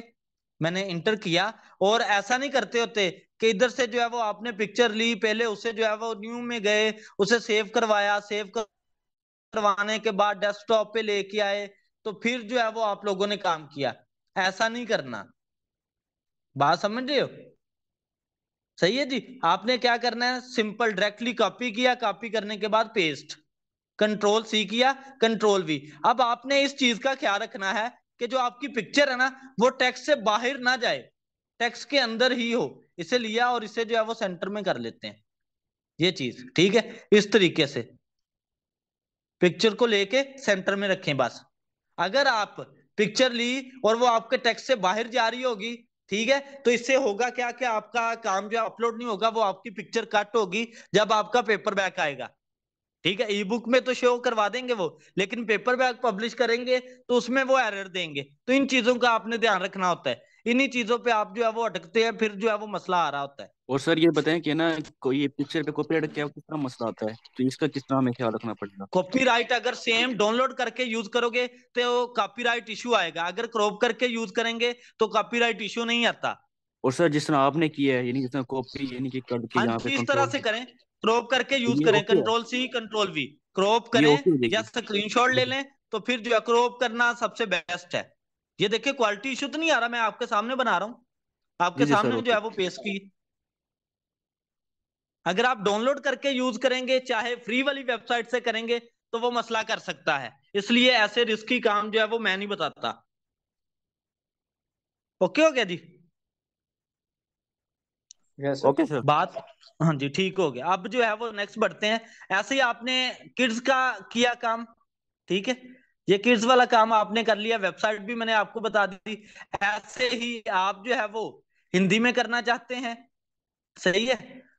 मैंने इंटर किया और ऐसा नहीं करते होते कि इधर से जो है वो आपने पिक्चर ली पहले उसे जो है वो न्यू में गए उसे सेव करवाया सेव करवाने के बाद डेस्कटॉप पे लेके आए तो फिर जो है वो आप लोगों ने काम किया ऐसा नहीं करना बात समझ रहे हो सही है जी आपने क्या करना है सिंपल डायरेक्टली कॉपी किया कॉपी करने के बाद पेस्ट कंट्रोल सी किया कंट्रोल वी अब आपने इस चीज का ख्याल रखना है कि जो आपकी पिक्चर है ना वो टैक्स से बाहर ना जाए टैक्स के अंदर ही हो इसे लिया और इसे जो है वो सेंटर में कर लेते हैं ये चीज ठीक है इस तरीके से पिक्चर को लेके सेंटर में रखें बस अगर आप पिक्चर ली और वो आपके टैक्स से बाहर जा रही होगी ठीक है तो इससे होगा क्या कि आपका काम जो अपलोड नहीं होगा वो आपकी पिक्चर कट होगी जब आपका पेपर बैक आएगा ठीक है ई बुक में तो शो करवा देंगे वो लेकिन पेपर बैग पब्लिश करेंगे तो उसमें वो एरर देंगे तो इन चीजों का आपने ध्यान रखना होता है इन्हीं चीजों पे आप जो है वो अटकते हैं फिर जो है वो मसला आ रहा होता है और सर ये बताएं कि ना कोई पिक्चर पे कॉपीराइट क्या किस तरह मसला आता है तो इसका किस तरह हमें ख्याल रखना पड़ेगा राइट अगर सेम डाउनलोड करके यूज करोगे तो कॉपी राइट इशू आएगा अगर क्रॉप करके यूज करेंगे तो कॉपी राइट इशू नहीं आता और सर जिस तरह आपने किया है यानी जिस तरह कॉपी यानी कि कट के हाँ यहाँ पे इस तरह से करें क्रॉप करके यूज करें control C control V crop करें या स्क्रीनशॉट ले लें तो फिर जो है क्रॉप करना सबसे बेस्ट है ये देखिए क्वालिटी इशू तो नहीं आ रहा मैं आपके सामने बना रहा हूँ आपके सामने जो है वो पेश की अगर आप डाउनलोड करके यूज करेंगे चाहे फ्री वाली वेबसाइट से करेंगे तो वो मसला कर सकता है इसलिए ऐसे रिस्की काम जो है वो मैं नहीं बताता ओके हो गया जी yes, okay, sir. बात हाँ जी ठीक हो गया अब जो है वो नेक्स्ट बढ़ते हैं ऐसे ही आपने किड्स का किया काम ठीक है ये किड्स वाला काम आपने कर लिया वेबसाइट भी मैंने आपको बता दी ऐसे ही आप जो है वो हिंदी में करना चाहते हैं सही है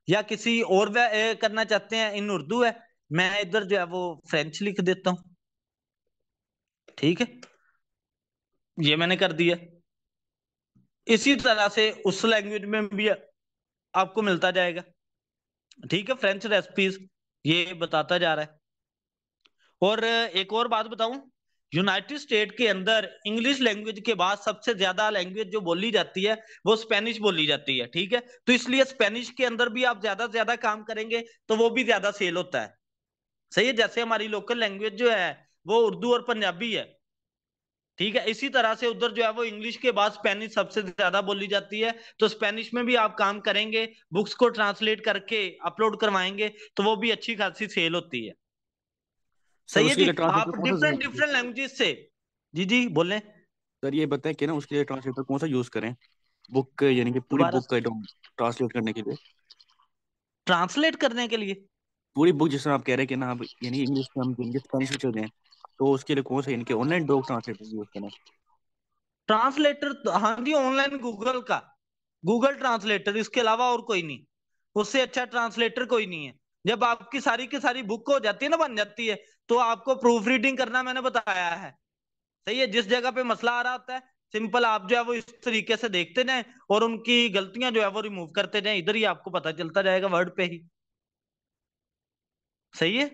या किसी और करना चाहते हैं इन उर्दू है मैं इधर जो है वो फ्रेंच लिख देता हूँ ठीक है ये मैंने कर दिया इसी तरह से उस लैंग्वेज में भी आपको मिलता जाएगा ठीक है फ्रेंच रेसिपीज ये बताता जा रहा है और एक और बात बताऊं यूनाइटेड स्टेट के अंदर इंग्लिश लैंग्वेज के बाद सबसे ज्यादा लैंग्वेज जो बोली जाती है वो स्पेनिश बोली जाती है ठीक है तो इसलिए स्पेनिश के अंदर भी आप ज्यादा से ज्यादा काम करेंगे तो वो भी ज्यादा सेल होता है सही है जैसे हमारी लोकल लैंग्वेज जो है वो उर्दू और पंजाबी है ठीक है इसी तरह से उधर जो है वो इंग्लिश के बाद स्पेनिश सबसे ज्यादा बोली जाती है तो स्पेनिश में भी आप काम करेंगे बुक्स को ट्रांसलेट करके अपलोड करवाएंगे तो वो भी अच्छी खासी सेल होती है सही है आप डिफरेंट डिफरेंट लैंग्वेजेस से जी जी बोले सर ये बताएं कि ना उसके लिए ट्रांसलेटर कौन सा यूज करें बुक यानी कि पूरी बुक का ट्रांसलेट करने के लिए ट्रांसलेट करने के लिए पूरी बुक जिस आप कह रहे हैं कि ना आप यानी इंग्लिश में हम स्पेनिश में चल रहे हैं तो उसके लिए कौन सा इनके ऑनलाइन डॉग ट्रांसलेटर यूज करना ट्रांसलेटर हाँ जी ऑनलाइन गूगल का गूगल ट्रांसलेटर इसके अलावा और कोई नहीं उससे अच्छा ट्रांसलेटर कोई नहीं है जब आपकी सारी की सारी बुक हो जाती है ना बन जाती है तो आपको प्रूफ रीडिंग करना मैंने बताया है सही है जिस जगह पे मसला आ रहा होता है सिंपल आप जो है वो इस तरीके से देखते जाए और उनकी गलतियां जो है वो रिमूव करते जाए इधर ही आपको पता चलता जाएगा वर्ड पे ही सही है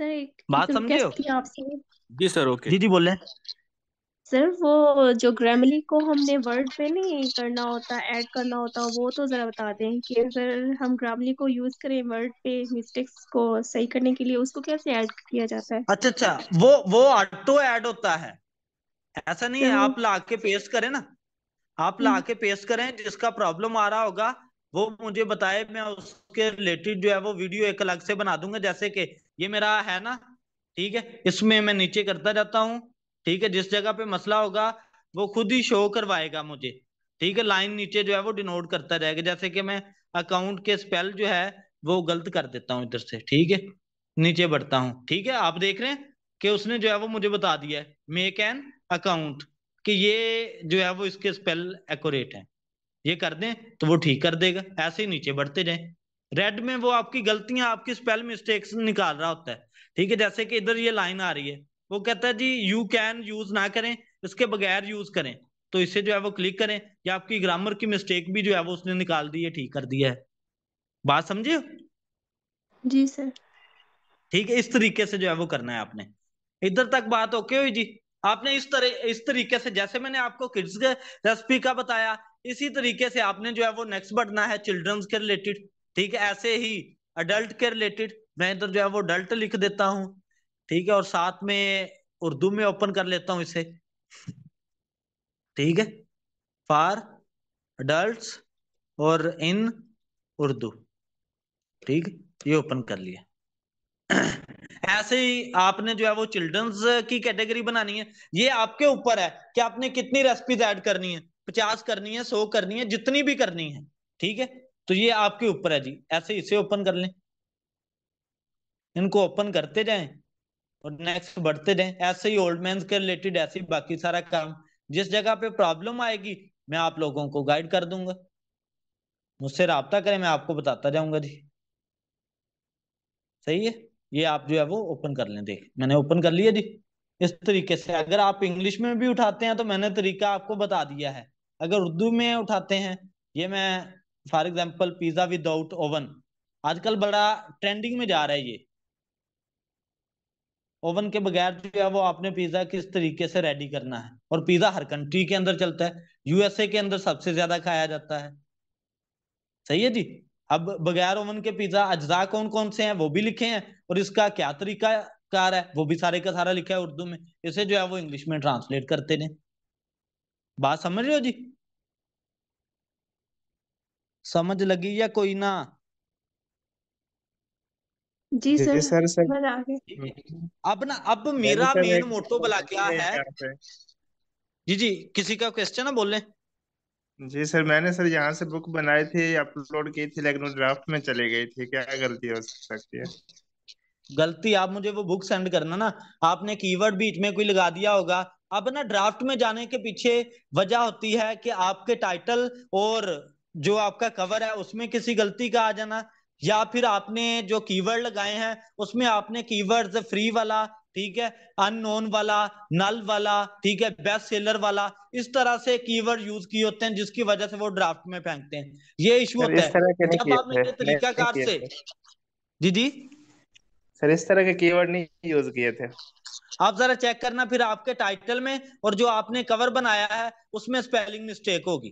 सर एक बात मतलब समझे हो आपसे जी सर ओके जी जी बोल रहे हैं सर वो जो ग्रामली को हमने वर्ड पे नहीं करना होता ऐड करना होता वो तो जरा बता दें कि अगर हम ग्रामली को यूज करें वर्ड पे मिस्टेक्स को सही करने के लिए उसको कैसे ऐड किया जाता है अच्छा अच्छा वो वो ऑटो ऐड होता है ऐसा नहीं है आप ला के पेस्ट करें ना आप ला के पेस्ट करें जिसका प्रॉब्लम आ रहा होगा वो मुझे बताए मैं उसके रिलेटेड जो है वो वीडियो एक अलग से बना दूंगा जैसे कि ये मेरा है ना ठीक है इसमें मैं नीचे करता जाता हूँ ठीक है जिस जगह पे मसला होगा वो खुद ही शो करवाएगा मुझे ठीक है लाइन नीचे जो है वो डिनोट करता जाएगा जैसे कि मैं अकाउंट के स्पेल जो है वो गलत कर देता हूँ इधर से ठीक है नीचे बढ़ता हूँ ठीक है आप देख रहे हैं कि उसने जो है वो मुझे बता दिया है मेक एन अकाउंट कि ये जो है वो इसके स्पेल एकट है ये कर दें तो वो ठीक कर देगा ऐसे ही नीचे बढ़ते जाए रेड में वो आपकी गलतियां आपकी स्पेल मिस्टेक्स निकाल रहा होता है ठीक है जैसे कि इधर ये लाइन आ रही है वो कहता है जी यू कैन यूज ना करें इसके बगैर यूज करें तो इसे जो है वो क्लिक करें या आपकी ग्रामर की मिस्टेक भी जो है वो उसने निकाल दी है ठीक कर दिया है बात समझे जी सर ठीक है इस तरीके से जो है वो करना है आपने इधर तक बात ओके हुई जी आपने इस तरह इस तरीके से जैसे मैंने आपको किड्स रेसिपी का बताया इसी तरीके से आपने जो है वो नेक्स्ट बढ़ना है चिल्ड्रंस के रिलेटेड ठीक है ऐसे ही अडल्ट के रिलेटेड मैं इधर जो है वो अडल्ट लिख देता हूँ ठीक है और साथ में उर्दू में ओपन कर लेता हूँ इसे ठीक है फॉर अडल्ट और इन उर्दू ठीक ये ओपन कर लिया ऐसे ही आपने जो है वो चिल्ड्रंस की कैटेगरी बनानी है ये आपके ऊपर है कि आपने कितनी रेसिपीज ऐड करनी है पचास करनी है सौ करनी है जितनी भी करनी है ठीक है तो ये आपके ऊपर है जी ऐसे इसे ओपन कर लें इनको ओपन करते जाएं और नेक्स्ट बढ़ते जाएं ऐसे ही ओल्ड मैं के रिलेटेड ऐसे ही बाकी सारा काम जिस जगह पे प्रॉब्लम आएगी मैं आप लोगों को गाइड कर दूंगा मुझसे रबता करें मैं आपको बताता जाऊंगा जी सही है ये आप जो है वो ओपन कर लें देख मैंने ओपन कर लिया जी इस तरीके से अगर आप इंग्लिश में भी उठाते हैं तो मैंने तरीका आपको बता दिया है अगर उर्दू में उठाते हैं ये मैं for example pizza without oven आजकल बड़ा ट्रेंडिंग में जा रहा है ये ओवन के बगैर जो है वो आपने पिज्जा किस तरीके से रेडी करना है और पिज्जा हर कंट्री के अंदर चलता है यूएसए के अंदर सबसे ज्यादा खाया जाता है सही है जी अब बगैर ओवन के पिज्जा अज्जा कौन कौन से हैं वो भी लिखे हैं और इसका क्या तरीका कार है वो भी सारे का सारा लिखा है उर्दू में इसे जो है वो इंग्लिश में ट्रांसलेट करते हैं बात समझ रहे हो जी समझ लगी या कोई ना जी सर सर सर अब ना अब मेरा मेन मोटो बला क्या है जी जी किसी का क्वेश्चन है बोले जी सर मैंने सर यहाँ से बुक बनाई थी अपलोड की थी लेकिन वो ड्राफ्ट में चले गई थी क्या गलती हो सकती है गलती आप मुझे वो बुक सेंड करना ना आपने कीवर्ड बीच में कोई लगा दिया होगा अब ना ड्राफ्ट में जाने के पीछे वजह होती है कि आपके टाइटल और जो आपका कवर है उसमें किसी गलती का आ जाना या फिर आपने जो कीवर्ड लगाए हैं उसमें आपने कीवर्ड्स फ्री वाला ठीक है अननोन वाला नल वाला ठीक है बेस्ट सेलर वाला इस तरह से कीवर्ड यूज किए होते हैं जिसकी वजह से वो ड्राफ्ट में फेंकते हैं ये इशू होता है जब आपने तरीकाकार से जी जी सर इस तरह के कीवर्ड नहीं यूज किए थे आप जरा चेक करना फिर आपके टाइटल में और जो आपने कवर बनाया है उसमें स्पेलिंग मिस्टेक होगी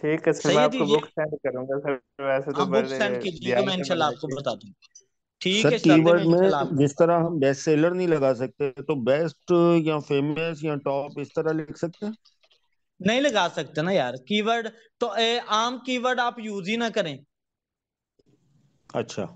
ठीक है सर मैं आपको बुक सेंड करूंगा सर वैसे तो बुक सेंड कीजिएगा मैं इंशाल्लाह आपको बता दूंगा ठीक है कीवर्ड में जिस तरह हम बेस्ट सेलर नहीं लगा सकते तो बेस्ट या फेमस या टॉप इस तरह लिख सकते हैं नहीं लगा सकते ना यार कीवर्ड तो ए, आम कीवर्ड आप यूज ही ना करें अच्छा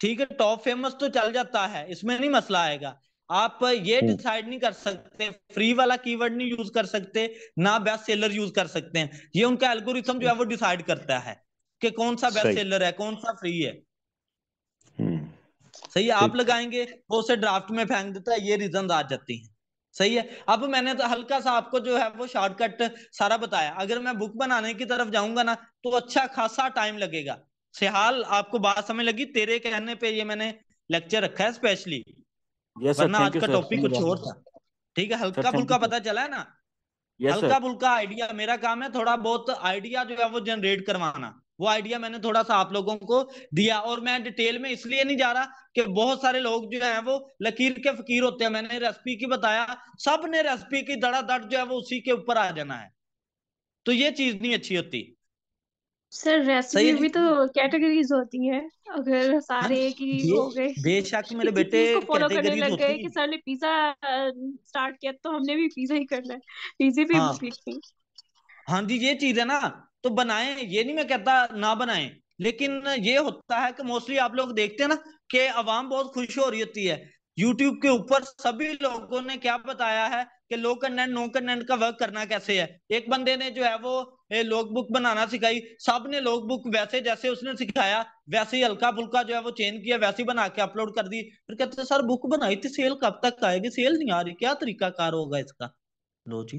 ठीक है टॉप फेमस तो चल जाता है इसमें नहीं मसला आएगा आप ये डिसाइड हम्म। नहीं कर सकते फ्री वाला कीवर्ड नहीं यूज कर सकते ना बेस्ट सेलर यूज कर सकते हैं ये उनका एल्गोरिथम जो है वो डिसाइड करता है कि कौन सा बेस्ट सेलर है कौन सा फ्री है हम्म। सही है आप लगाएंगे वो उसे ड्राफ्ट में फेंक देता है ये रीजन आ जाती है सही है अब मैंने तो हल्का सा आपको जो है वो शॉर्टकट सारा बताया अगर मैं बुक बनाने की तरफ जाऊंगा ना तो अच्छा खासा टाइम लगेगा सिहाल आपको बात समझ लगी तेरे कहने पे ये मैंने लेक्चर रखा है स्पेशली yes, वरना आज का टॉपिक कुछ और था ठीक है हल्का फुल्का पता चला है ना yes, हल्का फुल्का आइडिया मेरा काम है थोड़ा बहुत आइडिया जो है वो जनरेट करवाना वो आइडिया मैंने थोड़ा सा आप लोगों को दिया और मैं डिटेल में इसलिए नहीं जा रहा कि बहुत सारे लोग जो है वो लकीर के फकीर होते हैं मैंने रेसिपी की बताया सब ने रेसिपी की दड़ा दड़ जो है वो उसी के ऊपर आ जाना है तो ये चीज नहीं अच्छी होती सर रेसिपी भी तो कैटेगरीज होती है अगर हाँ, सारे एक ही हो गए बेशक मेरे बेटे फॉलो करने लग गए कि सर ने पिज्जा स्टार्ट किया तो हमने भी पिज्जा ही करना है पिज्जे भी हाँ, थी हाँ जी ये चीज है ना तो बनाएं ये नहीं मैं कहता ना बनाएं लेकिन ये होता है कि मोस्टली आप लोग देखते हैं ना कि आवाम बहुत खुश हो रही होती है YouTube के ऊपर सभी लोगों ने क्या बताया है कि लो कंटेंट नो कंटेंट का वर्क करना कैसे है एक बंदे ने जो है वो ने लॉग बुक बनाना सिखाई सब ने लॉग बुक वैसे जैसे उसने सिखाया वैसे ही हल्का फुल्का जो है वो चेंज किया वैसे ही बना के अपलोड कर दी फिर कहते सर बुक बनाई थी सेल कब तक आएगी सेल नहीं आ रही क्या तरीका कार होगा इसका लो जी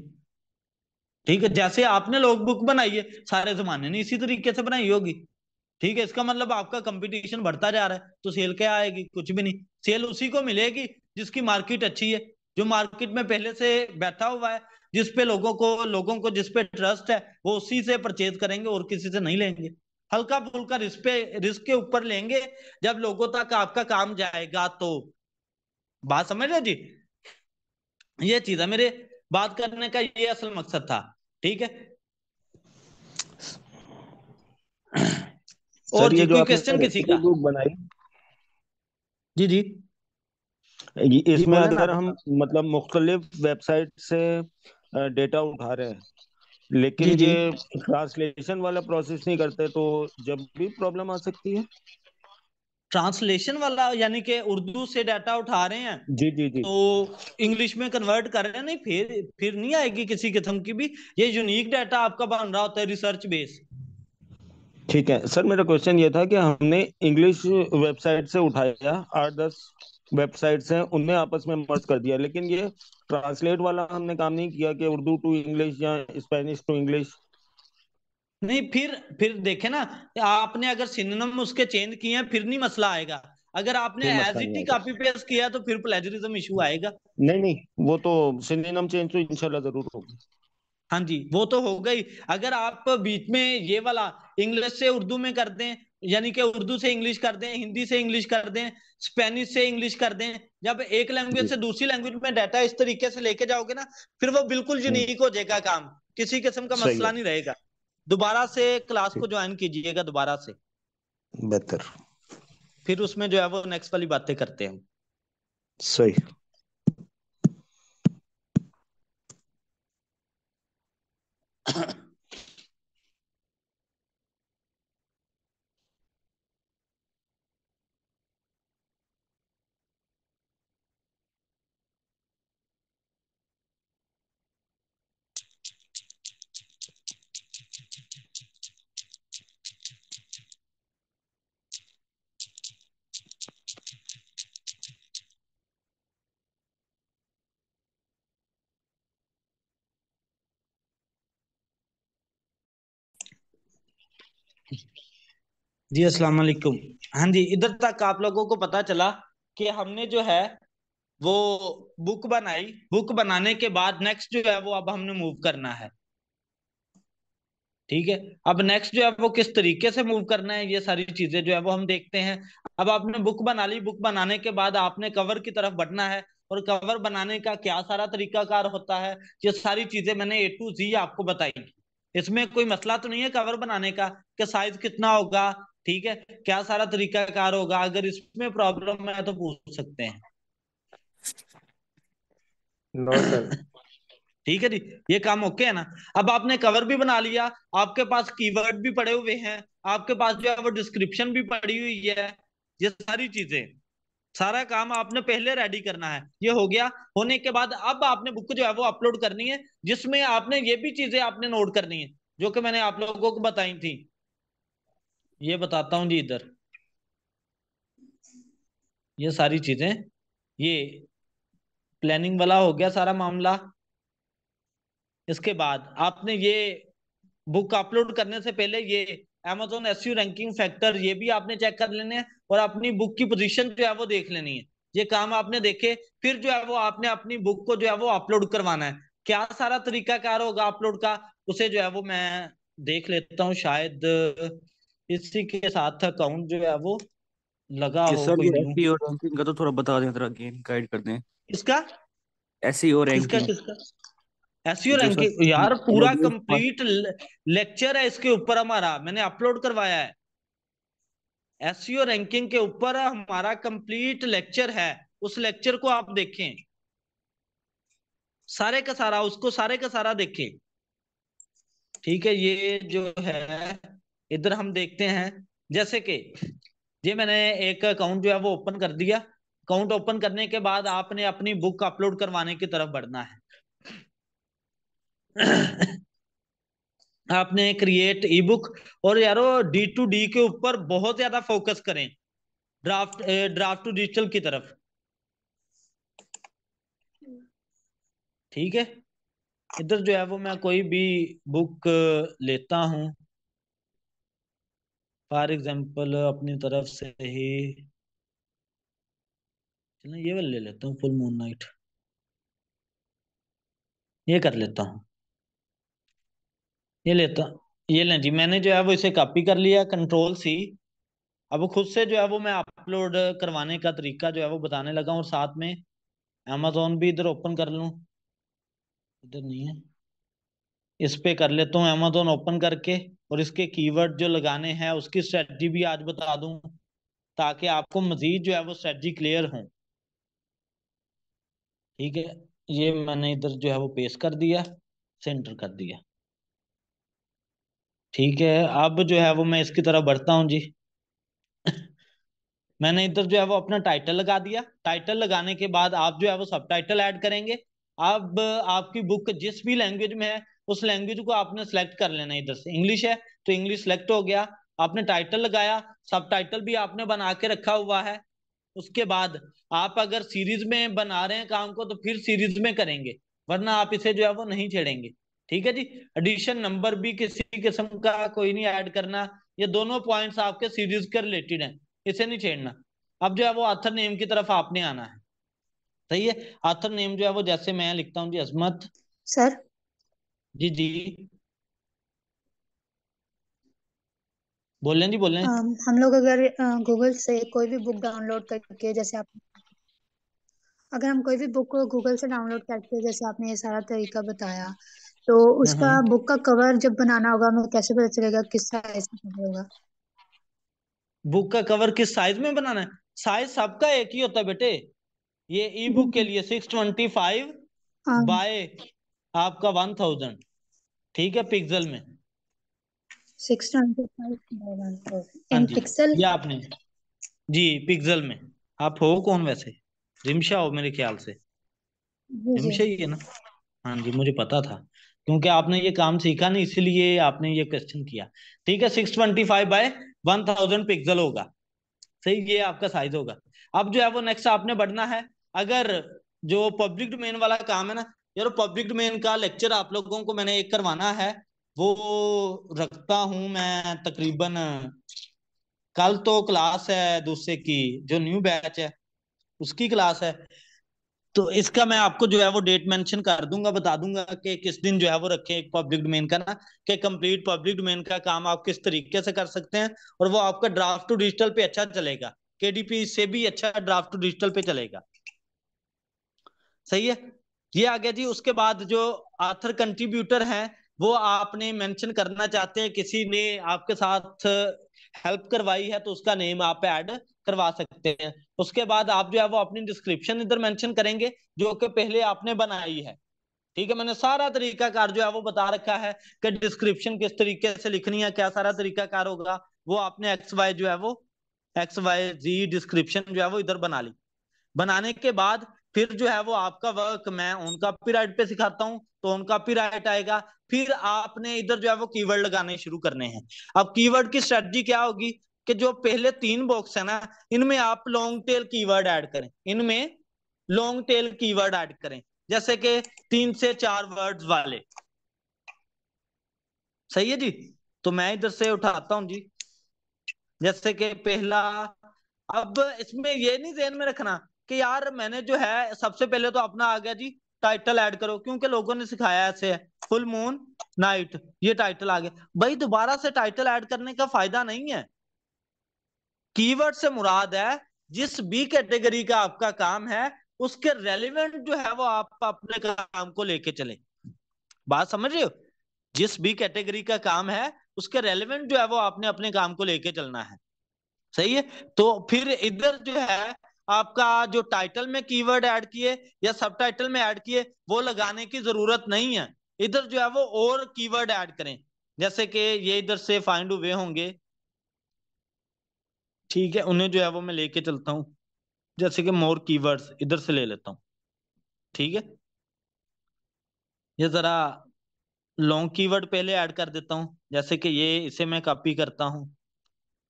ठीक है जैसे आपने लॉग बुक बनाई है सारे जमाने ने इसी तरीके से बनाई होगी ठीक है इसका मतलब आपका कंपटीशन बढ़ता जा रहा है तो सेल क्या आएगी कुछ भी नहीं सेल उसी को मिलेगी जिसकी मार्केट अच्छी है जो मार्केट में पहले से बैठा हुआ है जिसपे लोगों को लोगों को जिसपे ट्रस्ट है वो उसी से परचेज करेंगे और किसी से नहीं लेंगे हल्का फुल्का रिस्क पे रिस्क के ऊपर लेंगे जब लोगों तक आपका काम जाएगा तो बात समझ रहे जी ये चीज है मेरे बात करने का ये असल मकसद था ठीक है और ये कोई क्वेश्चन किसी का ग्रुप बनाई जी जी इसमें अगर हम मतलब मुख्तलिफ वेबसाइट से डेटा उठा रहे हैं लेकिन ये ट्रांसलेशन वाला प्रोसेस नहीं करते तो जब भी प्रॉब्लम आ सकती है ट्रांसलेशन वाला यानी कि उर्दू से डाटा उठा रहे हैं जी जी जी तो इंग्लिश में कन्वर्ट कर रहे हैं नहीं फिर फिर नहीं आएगी किसी किस्म की भी ये यूनिक डाटा आपका बन रहा होता है रिसर्च बेस ठीक है सर मेरा क्वेश्चन ये था कि हमने इंग्लिश वेबसाइट से उठाया आठ दस वेबसाइट्स हैं उनमें आपस में मर्ज कर दिया लेकिन ये ट्रांसलेट वाला हमने काम नहीं किया कि उर्दू टू इंग्लिश या स्पेनिश टू इंग्लिश नहीं फिर फिर देखे ना आपने अगर सिनेम उसके चेंज किए फिर नहीं मसला आएगा अगर आपने एज इट कॉपी पेस्ट किया तो फिर प्लेजरिज्म इशू आएगा नहीं नहीं वो तो सिनेम चेंज तो इंशाल्लाह जरूर होगा हाँ जी वो तो हो गई अगर आप बीच में ये वाला इंग्लिश से उर्दू में कर दें यानी कि उर्दू से इंग्लिश कर दें हिंदी से इंग्लिश कर दें स्पेनिश से इंग्लिश कर दें जब एक लैंग्वेज से दूसरी लैंग्वेज में डाटा इस तरीके से लेके जाओगे ना फिर वो बिल्कुल यूनिक हो जाएगा काम किसी किस्म का मसला नहीं रहेगा दोबारा से क्लास को ज्वाइन कीजिएगा दोबारा से बेहतर फिर उसमें जो है वो नेक्स्ट वाली बातें करते हैं सही [clears throat] जी अस्सलाम वालेकुम हाँ जी इधर तक आप लोगों को पता चला कि हमने जो है वो बुक बनाई बुक बनाने के बाद नेक्स्ट जो है वो अब हमने मूव करना है ठीक है अब नेक्स्ट जो है वो किस तरीके से मूव करना है ये सारी चीजें जो है वो हम देखते हैं अब आपने बुक बना ली बुक बनाने के बाद आपने कवर की तरफ बढ़ना है और कवर बनाने का क्या सारा तरीकाकार होता है ये सारी चीजें मैंने ए टू जी आपको बताई इसमें कोई मसला तो नहीं है कवर बनाने का कि साइज कितना होगा ठीक है क्या सारा तरीका कार होगा अगर इसमें प्रॉब्लम है तो पूछ सकते हैं नो सर [laughs] ठीक है जी ये काम ओके है ना अब आपने कवर भी बना लिया आपके पास कीवर्ड भी पड़े हुए हैं आपके पास जो है वो डिस्क्रिप्शन भी पड़ी हुई है ये सारी चीजें सारा काम आपने पहले रेडी करना है ये हो गया होने के बाद अब आपने बुक जो है वो अपलोड करनी है जिसमें आपने ये भी चीजें आपने नोट करनी है जो कि मैंने आप लोगों को बताई थी ये बताता हूँ जी इधर ये सारी चीजें ये प्लानिंग वाला हो गया सारा मामला इसके बाद आपने ये बुक अपलोड करने से पहले ये अमेजोन एस रैंकिंग फैक्टर ये भी आपने चेक कर लेने और अपनी बुक की पोजीशन जो है वो देख लेनी है ये काम आपने देखे फिर जो है वो आपने अपनी बुक को जो है वो अपलोड करवाना है क्या सारा तरीका कार होगा अपलोड का उसे जो है वो मैं देख लेता हूँ शायद इसी के साथ अकाउंट जो है वो लगा हो सर कोई एसईओ रैंकिंग का तो थोड़ा बता दें थोड़ा गेन गाइड कर दें इसका एसईओ रैंकिंग किसका एसईओ रैंकिंग यार पूरा कंप्लीट लेक्चर है इसके ऊपर हमारा मैंने अपलोड करवाया है एसईओ रैंकिंग के ऊपर हमारा कंप्लीट लेक्चर है उस लेक्चर को आप देखें सारे का सारा उसको सारे का सारा देखें ठीक है ये जो है इधर हम देखते हैं जैसे कि ये मैंने एक अकाउंट जो है वो ओपन कर दिया अकाउंट ओपन करने के बाद आपने अपनी बुक अपलोड करवाने की तरफ बढ़ना है आपने क्रिएट ई बुक और यारो डी टू डी के ऊपर बहुत ज्यादा फोकस करें ड्राफ्ट ड्राफ्ट टू डिजिटल की तरफ ठीक है इधर जो है वो मैं कोई भी बुक लेता हूं फॉर एग्जाम्पल अपनी तरफ से ही चलो ये वाला ले लेता हूँ फुल मून नाइट ये कर लेता हूँ ये लेता ये लें जी मैंने जो है वो इसे कॉपी कर लिया कंट्रोल सी अब खुद से जो है वो मैं अपलोड करवाने का तरीका जो है वो बताने लगा और साथ में अमेजोन भी इधर ओपन कर लूँ इधर नहीं है इस पे कर लेता हूँ अमेजोन ओपन करके और इसके कीवर्ड जो लगाने हैं उसकी स्ट्रेटजी भी आज बता दूं ताकि आपको मजीद जो है वो स्ट्रेटजी क्लियर हो ठीक है ये मैंने इधर जो है वो पेश कर दिया सेंटर कर दिया ठीक है अब जो है वो मैं इसकी तरह बढ़ता हूँ जी [laughs] मैंने इधर जो है वो अपना टाइटल लगा दिया टाइटल लगाने के बाद आप जो है वो सब टाइटल ऐड करेंगे अब आपकी बुक जिस भी लैंग्वेज में है उस लैंग्वेज को आपने सेलेक्ट कर लेना इधर से इंग्लिश है तो इंग्लिश सेलेक्ट हो गया आपने टाइटल लगाया सब टाइटल भी आपने बना के रखा हुआ है उसके बाद आप अगर सीरीज में बना रहे हैं काम को तो फिर सीरीज में करेंगे वरना आप इसे जो है वो नहीं छेड़ेंगे ठीक है जी एडिशन नंबर भी किसी किस्म का कोई नहीं ऐड करना ये दोनों पॉइंट्स आपके सीरीज के रिलेटेड हैं इसे नहीं छेड़ना अब जो है वो आथर नेम की तरफ आपने आना है सही है आथर नेम जो है वो जैसे मैं लिखता हूँ जी अजमत सर जी जी बोल रहे जी बोल रहे um, हम लोग अगर गूगल से कोई भी बुक डाउनलोड करके जैसे आप अगर हम कोई भी बुक को गूगल से डाउनलोड करके जैसे आपने ये सारा तरीका बताया तो हम्म, उसका बुक हम्म। का कवर जब बनाना होगा हमें कैसे पता चलेगा किस साइज में होगा बुक का कवर किस साइज में बनाना है साइज सबका एक ही होता है बेटे ये ई बुक के हम्म। लिए सिक्स ट्वेंटी फाइव बाय आपका वन थाउजेंड ठीक है पिक्सल में हाँ पिक्सल या आपने जी पिक्सल में आप हो कौन वैसे रिमशा हो मेरे ख्याल से रिमशा ही है ना हाँ जी मुझे पता था क्योंकि आपने ये काम सीखा नहीं इसलिए आपने ये क्वेश्चन किया ठीक है six twenty five by one thousand pixel होगा सही ये आपका साइज होगा अब जो है वो नेक्स्ट आपने बढ़ना है अगर जो पब्लिक डोमेन वाला काम है ना यार पब्लिक डोमेन का लेक्चर आप लोगों को मैंने एक करवाना है वो रखता हूँ मैं तकरीबन कल तो क्लास है दूसरे की जो न्यू बैच है उसकी क्लास है तो इसका मैं आपको जो है वो डेट मेंशन कर दूंगा बता दूंगा कि किस दिन जो है वो रखे पब्लिक डोमेन का ना कि कंप्लीट पब्लिक डोमेन का काम आप किस तरीके से कर सकते हैं और वो आपका ड्राफ्ट टू डिजिटल पे अच्छा चलेगा केडीपी से भी अच्छा ड्राफ्ट टू डिजिटल पे चलेगा सही है ये आ गया जी उसके बाद जो आथर कंट्रीब्यूटर हैं वो आपने मेंशन करना चाहते हैं किसी ने आपके साथ हेल्प करवाई है तो उसका नेम आप ऐड करवा सकते हैं उसके बाद आप जो है वो अपनी डिस्क्रिप्शन इधर मेंशन करेंगे जो कि पहले आपने बनाई है ठीक है मैंने सारा तरीका कार जो है वो बता रखा है कि डिस्क्रिप्शन किस तरीके से लिखनी है क्या सारा तरीका कार होगा वो आपने एक्स वाई जो है वो एक्स वाई जी डिस्क्रिप्शन जो है वो इधर बना ली बनाने के बाद फिर जो है वो आपका वर्क मैं उनका कॉपीराइट पे सिखाता हूँ तो पी राइट आएगा फिर आपने इधर जो है वो कीवर्ड लगाने शुरू करने हैं अब कीवर्ड की स्ट्रेटजी क्या होगी कि जो पहले तीन बॉक्स है ना इनमें आप लॉन्ग टेल कीवर्ड ऐड करें इनमें लॉन्ग टेल कीवर्ड ऐड करें जैसे कि तीन से चार वर्ड्स वाले सही है जी तो मैं इधर से उठाता हूं जी जैसे कि पहला अब इसमें ये नहीं जेन में रखना कि यार मैंने जो है सबसे पहले तो अपना आ गया जी टाइटल ऐड करो क्योंकि लोगों ने सिखाया ऐसे है फुल मून नाइट ये टाइटल आ गया भाई दोबारा से टाइटल ऐड करने का फायदा नहीं है कीवर्ड से मुराद है जिस बी कैटेगरी का आपका काम है उसके रेलिवेंट जो है वो आप अपने काम को लेके चले बात समझ रहे हो जिस भी कैटेगरी का काम है उसके रेलिवेंट जो है वो आपने अपने काम को लेके चलना है सही है तो फिर इधर जो है आपका जो टाइटल में कीवर्ड ऐड किए या सब टाइटल में ऐड किए वो लगाने की जरूरत नहीं है इधर जो है वो और कीवर्ड ऐड करें जैसे कि ये इधर से फाइंड हुए होंगे ठीक है उन्हें जो है वो मैं लेके चलता हूँ जैसे कि मोर कीवर्ड्स इधर से ले लेता हूँ ठीक है ये जरा लॉन्ग कीवर्ड पहले ऐड कर देता हूँ जैसे कि ये इसे मैं कॉपी करता हूँ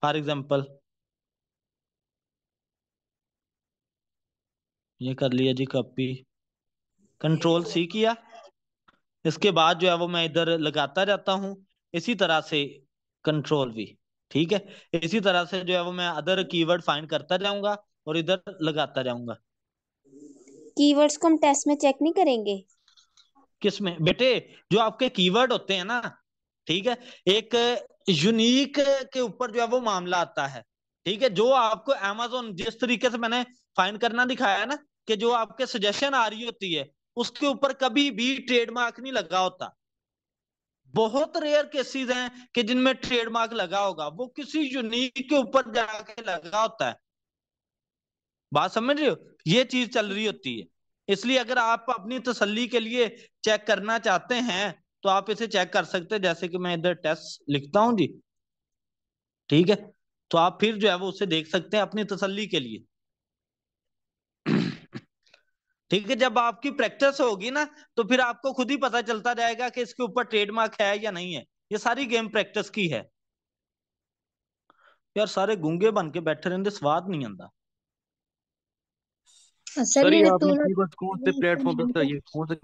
फॉर एग्जाम्पल ये कर लिया जी कॉपी कंट्रोल सी किया इसके बाद जो है वो मैं इधर लगाता जाता हूँ इसी तरह से कंट्रोल भी ठीक है इसी तरह से जो है वो मैं अदर कीवर्ड फाइंड करता जाऊंगा और इधर लगाता जाऊंगा कीवर्ड्स को हम टेस्ट में चेक नहीं करेंगे किस में बेटे जो आपके कीवर्ड होते हैं ना ठीक है एक यूनिक के ऊपर जो है वो मामला आता है ठीक है जो आपको एमेजोन जिस तरीके से मैंने फाइन करना दिखाया है ना कि जो आपके सजेशन आ रही होती है उसके ऊपर कभी भी ट्रेडमार्क नहीं लगा होता बहुत रेयर केसेस हैं कि जिनमें ट्रेडमार्क लगा होगा वो किसी यूनिक के ऊपर जाके लगा होता है बात समझ रहे हो ये चीज चल रही होती है इसलिए अगर आप अपनी तसल्ली के लिए चेक करना चाहते हैं तो आप इसे चेक कर सकते हैं जैसे कि मैं इधर टेस्ट लिखता हूं जी ठीक है तो आप फिर जो है वो उसे देख सकते हैं अपनी तसल्ली के लिए ठीक है जब आपकी प्रैक्टिस होगी ना तो फिर आपको खुद ही पता चलता जाएगा कि इसके ऊपर ट्रेडमार्क है या नहीं है ये सारी गेम प्रैक्टिस की है यार सारे गूंगे बन के बैठे रहते स्वाद नहीं आता अच्छा, तो प्लेटफॉर्म तो।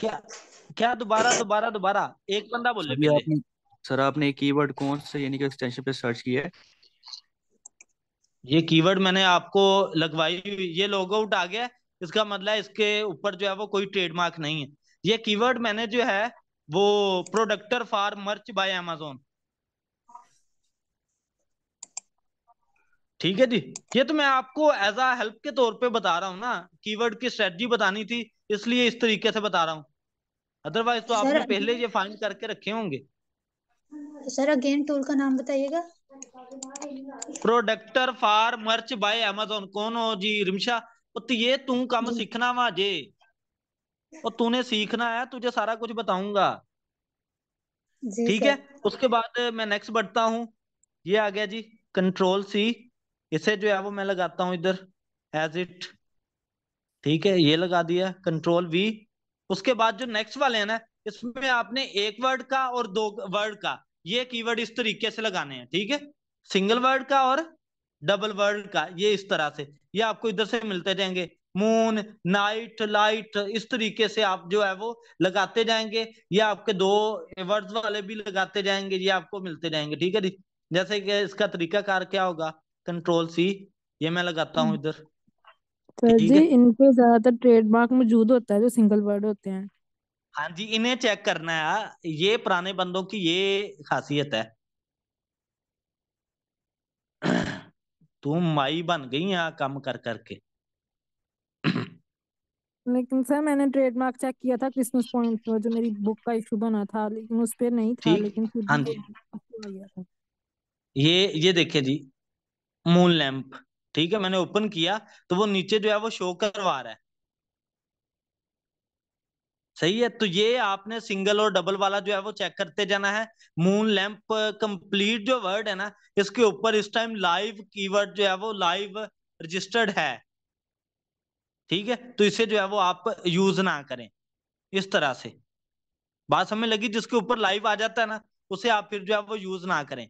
क्या क्या दोबारा दोबारा दोबारा एक बंदा बोले सर आपने कीवर्ड कौन से यानी कि एक्सटेंशन पे सर्च किया है ये कीवर्ड मैंने आपको लगवाई ये लोगो आउट आ गया इसका मतलब इसके ऊपर जो है वो कोई ट्रेडमार्क नहीं है ये कीवर्ड मैंने जो है वो Productor for Merch by Amazon ठीक है जी ये तो मैं आपको एज अ हेल्प के तौर पे बता रहा हूँ ना कीवर्ड की स्ट्रेटजी बतानी थी इसलिए इस तरीके से बता रहा हूँ अदरवाइज तो आपने पहले ये फाइंड करके रखे होंगे तो सर अगेन टूल का नाम बताइएगा Productor for Merch by Amazon कौन हो जी रिमशा तो ये तू काम हम्म। सीखना वा जे और तूने सीखना है तुझे सारा कुछ बताऊंगा ठीक है उसके बाद मैं नेक्स्ट बढ़ता हूँ ये आ गया जी कंट्रोल सी इसे जो है वो मैं लगाता हूँ इधर एज इट ठीक है ये लगा दिया कंट्रोल वी उसके बाद जो नेक्स्ट वाले हैं ना इसमें आपने एक वर्ड का और दो वर्ड का ये कीवर्ड इस तरीके से लगाने हैं ठीक है सिंगल वर्ड का और डबल वर्ड का ये इस तरह से ये आपको इधर से मिलते जाएंगे मून नाइट लाइट इस तरीके से आप जो है वो लगाते जाएंगे ये आपके दो वर्ड्स वाले भी लगाते जाएंगे ये आपको मिलते जाएंगे ठीक है जी जैसे कि इसका तरीका कार क्या होगा कंट्रोल सी ये मैं लगाता हूँ हम्म। इधर सर जी इनपे ज्यादातर ट्रेडमार्क मौजूद होता है जो सिंगल वर्ड होते हैं हाँ जी इन्हें चेक करना है हाँ। ये पुराने बंदों की ये खासियत है तू माई बन गई यहाँ काम कर करके लेकिन सर मैंने ट्रेडमार्क चेक किया था क्रिसमस पॉइंट जो मेरी बुक का इशू बना था लेकिन उस पर नहीं था लेकिन हाँ जी ये ये देखिए जी मून लैंप ठीक है मैंने ओपन किया तो वो नीचे जो है वो शो करवा रहा है सही है तो ये आपने सिंगल और डबल वाला जो है वो चेक करते जाना है मून लैंप कंप्लीट जो वर्ड है ना इसके ऊपर इस टाइम लाइव कीवर्ड जो है वो लाइव रजिस्टर्ड है ठीक है तो इसे जो है वो आप यूज ना करें इस तरह से बात समझ लगी जिसके ऊपर लाइव आ जाता है ना उसे आप फिर जो है वो यूज ना करें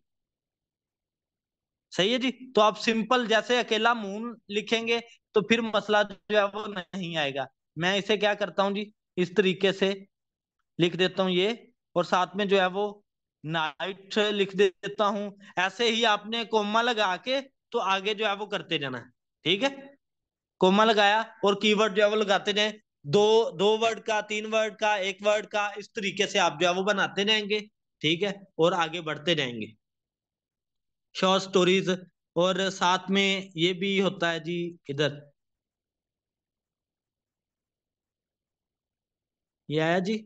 सही है जी तो आप सिंपल जैसे अकेला मून लिखेंगे तो फिर मसला जो है वो नहीं आएगा मैं इसे क्या करता हूं जी इस तरीके से लिख देता हूं ये और साथ में जो है वो नाइट लिख देता हूँ ऐसे ही आपने कोमा लगा के तो आगे जो है वो करते जाना है ठीक है कोमा लगाया और कीवर्ड जो है वो लगाते जाए दो दो वर्ड का तीन वर्ड का एक वर्ड का इस तरीके से आप जो है वो बनाते जाएंगे ठीक है और आगे बढ़ते जाएंगे शॉर्ट स्टोरीज और साथ में ये भी होता है जी इधर ये आया जी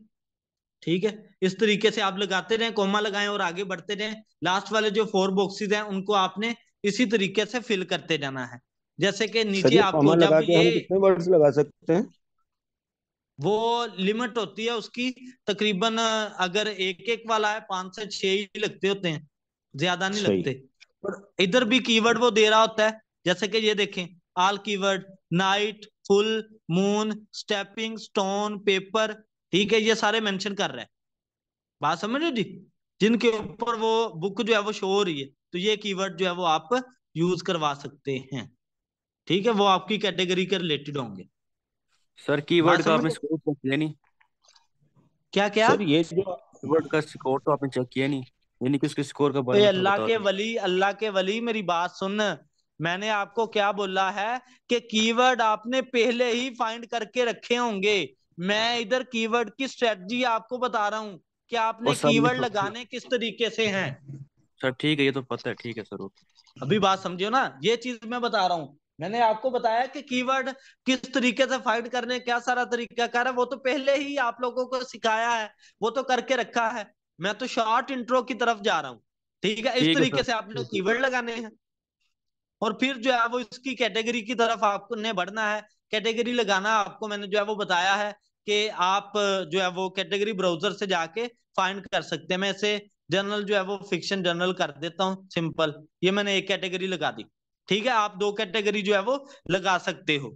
ठीक है इस तरीके से आप लगाते रहें कोमा लगाएं और आगे बढ़ते रहें लास्ट वाले जो फोर बॉक्सेस हैं उनको आपने इसी तरीके से फिल करते जाना है जैसे कि नीचे आपको जब ये कितने वर्ड्स लगा सकते हैं वो लिमिट होती है उसकी तकरीबन अगर एक एक वाला है पांच से छह ही लगते होते हैं ज्यादा नहीं लगते और इधर भी कीवर्ड वो दे रहा होता है जैसे कि ये देखें all keyword night full moon stepping stone paper ठीक है ये सारे मेंशन कर रहे हैं बात समझ लो जी जिनके ऊपर वो बुक जो है वो शो हो रही है तो ये कीवर्ड जो है वो आप यूज करवा सकते हैं ठीक है वो आपकी कैटेगरी के रिलेटेड होंगे सर कीवर्ड का तो आपने स्कोर चेक तो किया नहीं क्या क्या सर ये जो कीवर्ड का स्कोर तो आपने चेक किया नहीं यानी कि उसके स्कोर का बारे अल्लाह के तो। वली अल्लाह के वली मेरी बात सुन मैंने आपको क्या बोला है कि कीवर्ड आपने पहले ही फाइंड करके रखे होंगे मैं इधर कीवर्ड की स्ट्रेटजी आपको बता रहा हूँ कि आपने कीवर्ड लगाने किस तरीके से हैं सर ठीक है ये तो पता है ठीक है सर अभी बात समझियो ना ये चीज मैं बता रहा हूँ मैंने आपको बताया कि कीवर्ड किस तरीके से फाइंड करने क्या सारा तरीका कर है वो तो पहले ही आप लोगों को सिखाया है वो तो करके रखा है मैं तो शॉर्ट इंट्रो की तरफ जा रहा हूँ ठीक है इस तरीके से आप लोग कीवर्ड लगाने हैं और फिर जो है वो इसकी कैटेगरी की तरफ आपने बढ़ना है कैटेगरी लगाना आपको मैंने जो है वो बताया है कि आप जो है वो कैटेगरी ब्राउजर से जाके फाइंड कर सकते हैं मैं इसे जनरल जो है वो फिक्शन जनरल कर देता हूँ सिंपल ये मैंने एक कैटेगरी लगा दी ठीक है आप दो कैटेगरी जो है वो लगा सकते हो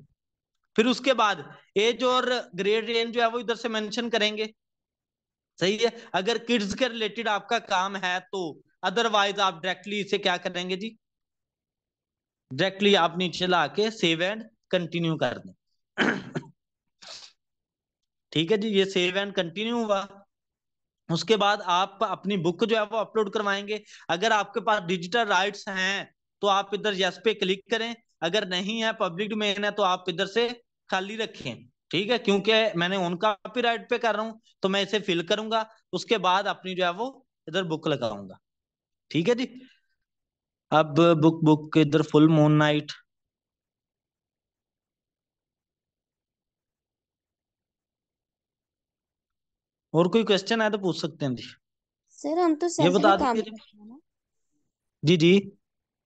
फिर उसके बाद एज और ग्रेड रेंज जो है वो इधर से मेंशन करेंगे सही है अगर किड्स के रिलेटेड आपका काम है तो अदरवाइज आप डायरेक्टली इसे क्या करेंगे जी डायरेक्टली आप नीचे ला के सेव एंड कंटिन्यू कर दें ठीक है जी ये सेव एंड कंटिन्यू हुआ उसके बाद आप अपनी बुक जो है वो अपलोड करवाएंगे अगर आपके पास डिजिटल राइट्स हैं तो आप इधर यस पे क्लिक करें अगर नहीं है पब्लिक डोमेन है तो आप इधर से खाली रखें ठीक है क्योंकि मैंने ऑन कॉपी राइट पे कर रहा हूँ तो मैं इसे फिल करूंगा उसके बाद अपनी जो है वो इधर बुक लगाऊंगा ठीक है जी अब बुक बुक इधर फुल मून नाइट और कोई क्वेश्चन है तो पूछ सकते हैं जी सर हम तो ये बता काम जी जी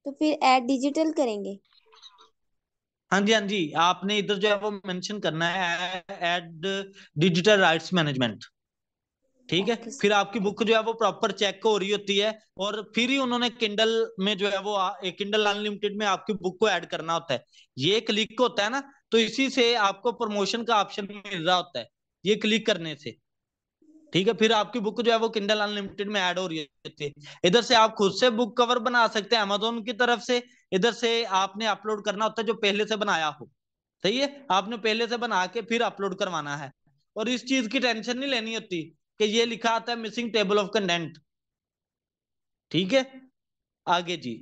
तो फिर ऐड डिजिटल करेंगे हाँ जी हाँ जी आपने इधर जो है वो मेंशन करना है ऐड डिजिटल राइट्स मैनेजमेंट ठीक है फिर आपकी बुक जो है वो प्रॉपर चेक हो रही होती है और फिर ही उन्होंने किंडल में जो है वो किंडल अनलिमिटेड में आपकी बुक को ऐड करना होता है ये क्लिक होता है ना तो इसी से आपको प्रमोशन का ऑप्शन मिल रहा होता है ये क्लिक करने से ठीक है फिर आपकी बुक जो है वो किंडल अनलिमिटेड में ऐड हो रही होती है इधर से आप खुद से बुक कवर बना सकते हैं अमेजोन की तरफ से इधर से आपने अपलोड करना होता है जो पहले से बनाया हो सही है आपने पहले से बना के फिर अपलोड करवाना है और इस चीज की टेंशन नहीं लेनी होती कि ये लिखा आता है मिसिंग टेबल ऑफ कंटेंट ठीक है आगे जी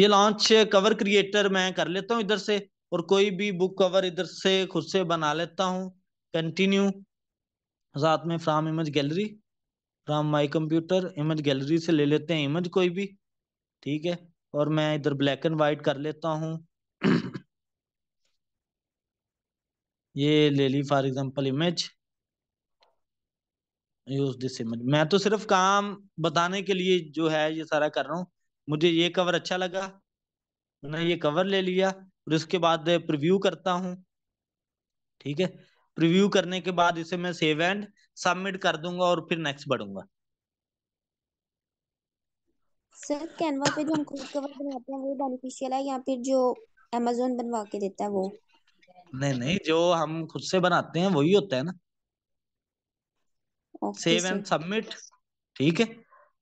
ये लॉन्च कवर क्रिएटर मैं कर लेता हूँ इधर से और कोई भी बुक कवर इधर से खुद से बना लेता हूँ कंटिन्यू साथ में from image gallery from my computer image gallery से ले लेते हैं इमेज कोई भी ठीक है और मैं इधर ब्लैक एंड वाइट कर लेता हूँ [clears throat] ये ले ली for example image use this image मैं तो सिर्फ काम बताने के लिए जो है ये सारा कर रहा हूँ मुझे ये कवर अच्छा लगा मैंने ये कवर ले लिया और इसके बाद प्रिव्यू करता हूँ ठीक है प्रीव्यू करने के बाद इसे मैं सेव एंड सबमिट कर दूंगा और फिर नेक्स्ट बढ़ूंगा सर कैनवा पे जो हम खुद कवर बनाते हैं वो बेनिफिशियल है या फिर जो Amazon बनवा के देता है वो नहीं नहीं जो हम खुद से बनाते हैं वही होता है ना सेव एंड सबमिट ठीक है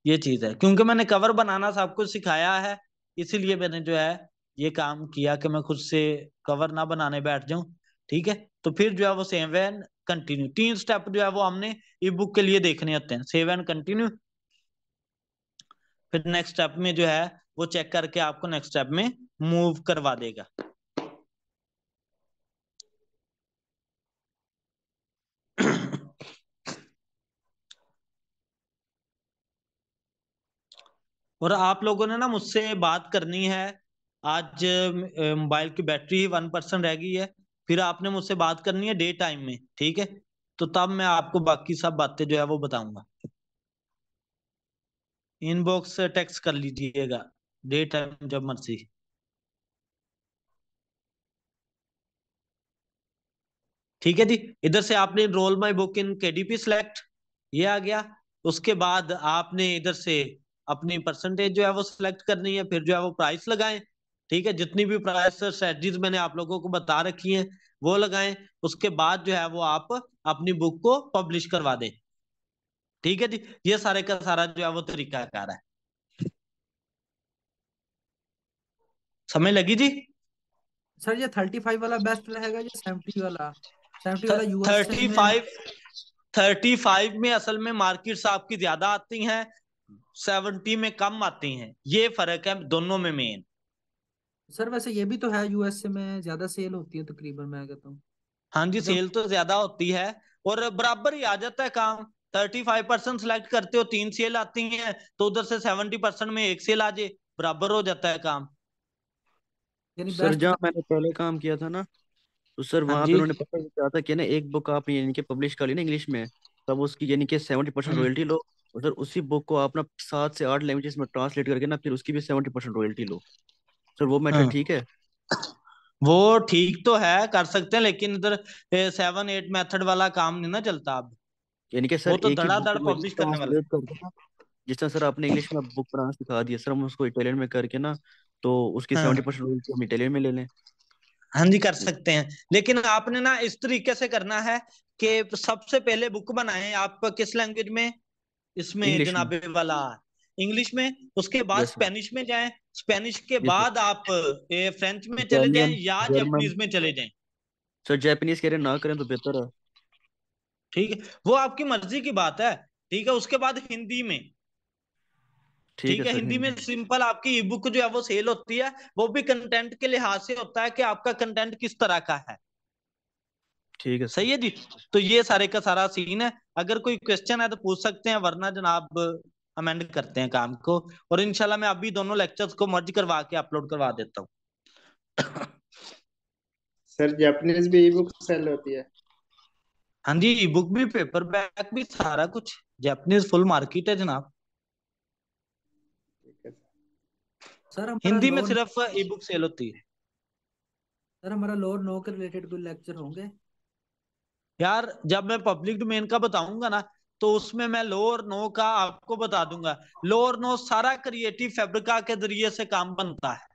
ये चीज है क्योंकि मैंने कवर बनाना सब कुछ सिखाया है इसीलिए मैंने जो है ये काम किया कि मैं खुद से कवर ना बनाने बैठ जाऊं ठीक है तो फिर जो है वो सेव एंड कंटिन्यू तीन स्टेप जो है वो हमने ई बुक के लिए देखने होते हैं सेव एंड कंटिन्यू फिर नेक्स्ट स्टेप में जो है वो चेक करके आपको नेक्स्ट स्टेप में मूव करवा देगा और आप लोगों ने ना मुझसे बात करनी है आज मोबाइल की बैटरी ही वन परसेंट रह गई है फिर आपने मुझसे बात करनी है डे टाइम में ठीक है तो तब मैं आपको बाकी सब बातें जो है वो बताऊंगा इनबॉक्स टेक्स्ट कर लीजिएगा डे टाइम जब मर्जी ठीक है जी इधर से आपने roll my book in KDP select ये आ गया उसके बाद आपने इधर से अपनी परसेंटेज जो है वो सिलेक्ट करनी है फिर जो है वो प्राइस लगाएं ठीक है जितनी भी प्राइस स्ट्रेटजीज मैंने आप लोगों को बता रखी हैं वो लगाएं उसके बाद जो है वो आप अपनी बुक को पब्लिश करवा दें ठीक है जी ये सारे का सारा जो है वो तरीका कार है समय लगी जी सर ये थर्टी फाइव वाला बेस्ट रहेगा या सेवेंटी वाला सेवेंटी वाला US thirty five thirty five में असल में मार्केट्स आपकी ज्यादा आती हैं सेवेंटी में कम आती हैं ये फर्क है दोनों में मेन सर वैसे ये भी तो है यूएसए में ज्यादा सेल होती है तकरीबन तो मैं कहता हूँ हाँ जी सेल मतलब तो ज्यादा होती है और बराबर ही आ जाता है काम थर्टी फाइव परसेंट सिलेक्ट करते हो तीन सेल आती है तो उधर से सेवेंटी परसेंट में एक सेल आ जाए बराबर हो जाता है काम सर जहाँ मैंने पहले काम किया था ना तो सर हाँ वहाँ पे उन्होंने पता किया था कि ना एक बुक आप यानी कि पब्लिश कर ली ना इंग्लिश में तब उसकी यानी कि सेवेंटी परसेंट रॉयल्टी लो और सर उसी बुक को आप ना सात से आठ लैंग्वेजेस में ट्रांसलेट करके ना फिर उसकी भी सेवेंटी परसेंट रॉयल्टी लो सर वो मैटर हाँ। ठीक है वो ठीक तो है कर सकते हैं लेकिन इधर सेवन एट मेथड वाला काम नहीं ना चलता अब यानी कि सर वो तो धड़ाधड़ पब्लिश करने वाला जिस तरह सर आपने इंग्लिश में बुक बनाना सिखा दिया सर हम उसको इटालियन में करके ना तो उसके सेवेंटी परसेंट रूल हम इटालियन में ले लें हाँ जी कर सकते हैं लेकिन आपने ना इस तरीके से करना है कि सबसे पहले बुक बनाए आप किस लैंग्वेज में इसमें जनाबे वाला इंग्लिश में उसके बाद स्पेनिश में जाएं स्पेनिश के तो बाद आप फ्रेंच में चले जाएं या जापानीज में चले जाएं सर जापानीज करें ना करें तो बेहतर है ठीक है वो आपकी मर्जी की बात है ठीक है उसके बाद हिंदी में ठीक है हिंदी में सिंपल आपकी ई बुक जो है वो सेल होती है वो भी कंटेंट के लिहाज से होता है कि आपका कंटेंट किस तरह का है ठीक है सही है जी तो ये सारे का सारा सीन है अगर कोई क्वेश्चन है तो पूछ सकते हैं वरना जनाब अमेंड करते हैं काम को और इनशाला मैं अभी दोनों लेक्चर्स को मर्ज करवा के अपलोड करवा देता हूँ सर जैपनीज भी ई बुक सेल होती है हाँ जी ई बुक भी पेपर बैक भी सारा कुछ जैपनीज फुल मार्केट है जनाब सर हिंदी में सिर्फ ई बुक सेल होती है सर हमारा लोअर नो के रिलेटेड कोई लेक्चर होंगे यार जब मैं पब्लिक डोमेन का बताऊंगा ना तो उसमें मैं लोअर नो का आपको बता दूंगा लोअर नो सारा क्रिएटिव फैब्रिका के जरिए से काम बनता है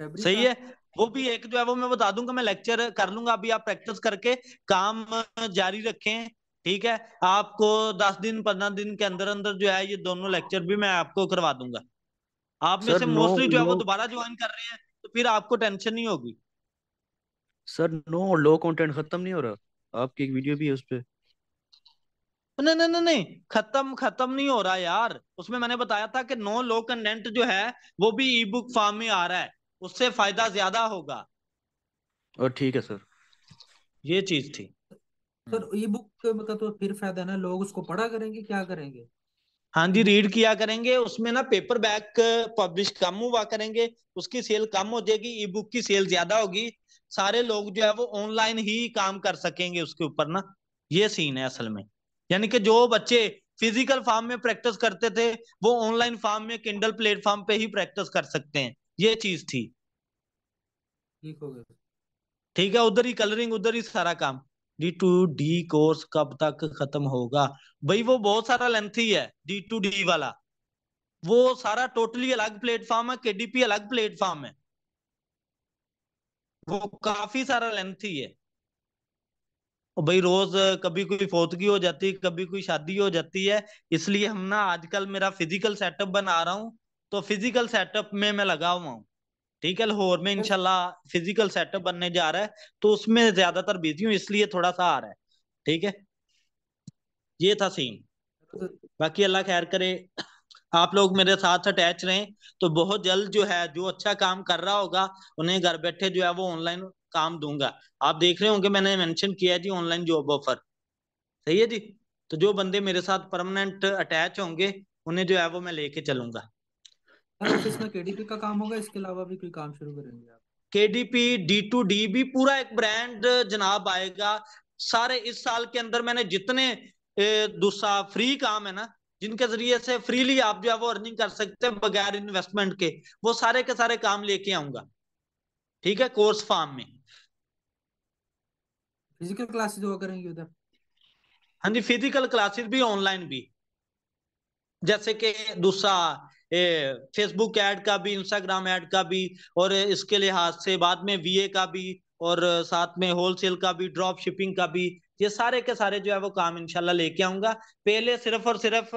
सही है वो भी एक जो है वो मैं बता दूंगा मैं लेक्चर कर लूंगा अभी आप प्रैक्टिस करके काम जारी रखें ठीक है आपको दस दिन पंद्रह दिन के अंदर अंदर जो है ये दोनों लेक्चर भी मैं आपको करवा दूंगा आप में से मोस्टली जो है वो दोबारा ज्वाइन कर रहे हैं तो फिर आपको टेंशन नहीं होगी सर नो लो कंटेंट खत्म नहीं हो रहा आपकी एक वीडियो भी है उस पर नहीं नहीं नहीं नहीं खत्म खत्म नहीं हो रहा यार उसमें मैंने बताया था कि नो लो कंटेंट जो है वो भी ई बुक फॉर्म में आ रहा है उससे फायदा ज्यादा होगा और ठीक है सर ये चीज थी सर ई बुक का तो फिर फायदा ना लोग उसको पढ़ा करेंगे क्या करेंगे हाँ जी रीड किया करेंगे उसमें ना पेपर बैक पब्लिश कम हुआ करेंगे उसकी सेल कम हो जाएगी ई बुक की सेल ज्यादा होगी सारे लोग जो है वो ऑनलाइन ही काम कर सकेंगे उसके ऊपर ना ये सीन है असल में यानी कि जो बच्चे फिजिकल फार्म में प्रैक्टिस करते थे वो ऑनलाइन फार्म में किंडल प्लेटफॉर्म पे ही प्रैक्टिस कर सकते हैं ये चीज थी ठीक हो गया ठीक है उधर ही कलरिंग उधर ही सारा काम डी टू डी कोर्स कब तक खत्म होगा भाई वो बहुत सारा लेंथी है डी टू डी वाला वो सारा टोटली अलग प्लेटफॉर्म है केडीपी अलग प्लेटफॉर्म है वो काफी सारा लेंथी है भाई रोज कभी कोई फोतगी हो जाती है कभी कोई शादी हो जाती है इसलिए हम ना आजकल मेरा फिजिकल सेटअप बना रहा हूँ तो फिजिकल सेटअप में मैं लगा हुआ हूँ ठीक है लाहौर में इनशाला फिजिकल सेटअप बनने जा रहा है तो उसमें ज्यादातर बिजी हूँ इसलिए थोड़ा सा आ रहा है ठीक है ये था सीन तो बाकी अल्लाह खैर करे आप लोग मेरे साथ अटैच रहें तो बहुत जल्द जो है जो अच्छा काम कर रहा होगा उन्हें घर बैठे जो है वो ऑनलाइन काम दूंगा आप देख रहे होंगे मैंने मेंशन किया जी ऑनलाइन जॉब ऑफर सही है जी तो जो बंदे मेरे साथ परमानेंट अटैच होंगे उन्हें जो है वो मैं लेके चलूंगा के डी पी काम होगा इसके अलावा काम शुरू करेंगे डी टू डी भी पूरा एक ब्रांड जनाब आएगा सारे इस साल के अंदर मैंने जितने दूसरा फ्री काम है ना जिनके जरिए से फ्रीली आप जो है वो अर्निंग कर सकते हैं बगैर इन्वेस्टमेंट के वो सारे के सारे काम लेके आऊंगा ठीक है कोर्स फार्म में फिजिकल क्लासेस हुआ करेंगे उधर हाँ जी फिजिकल क्लासेस भी ऑनलाइन भी जैसे कि दूसरा फेसबुक ऐड का भी इंस्टाग्राम ऐड का भी और इसके लिहाज से बाद में वीए का भी और साथ में होलसेल का भी ड्रॉप शिपिंग का भी ये सारे के सारे जो है वो काम इनशाला लेके आऊंगा पहले सिर्फ और सिर्फ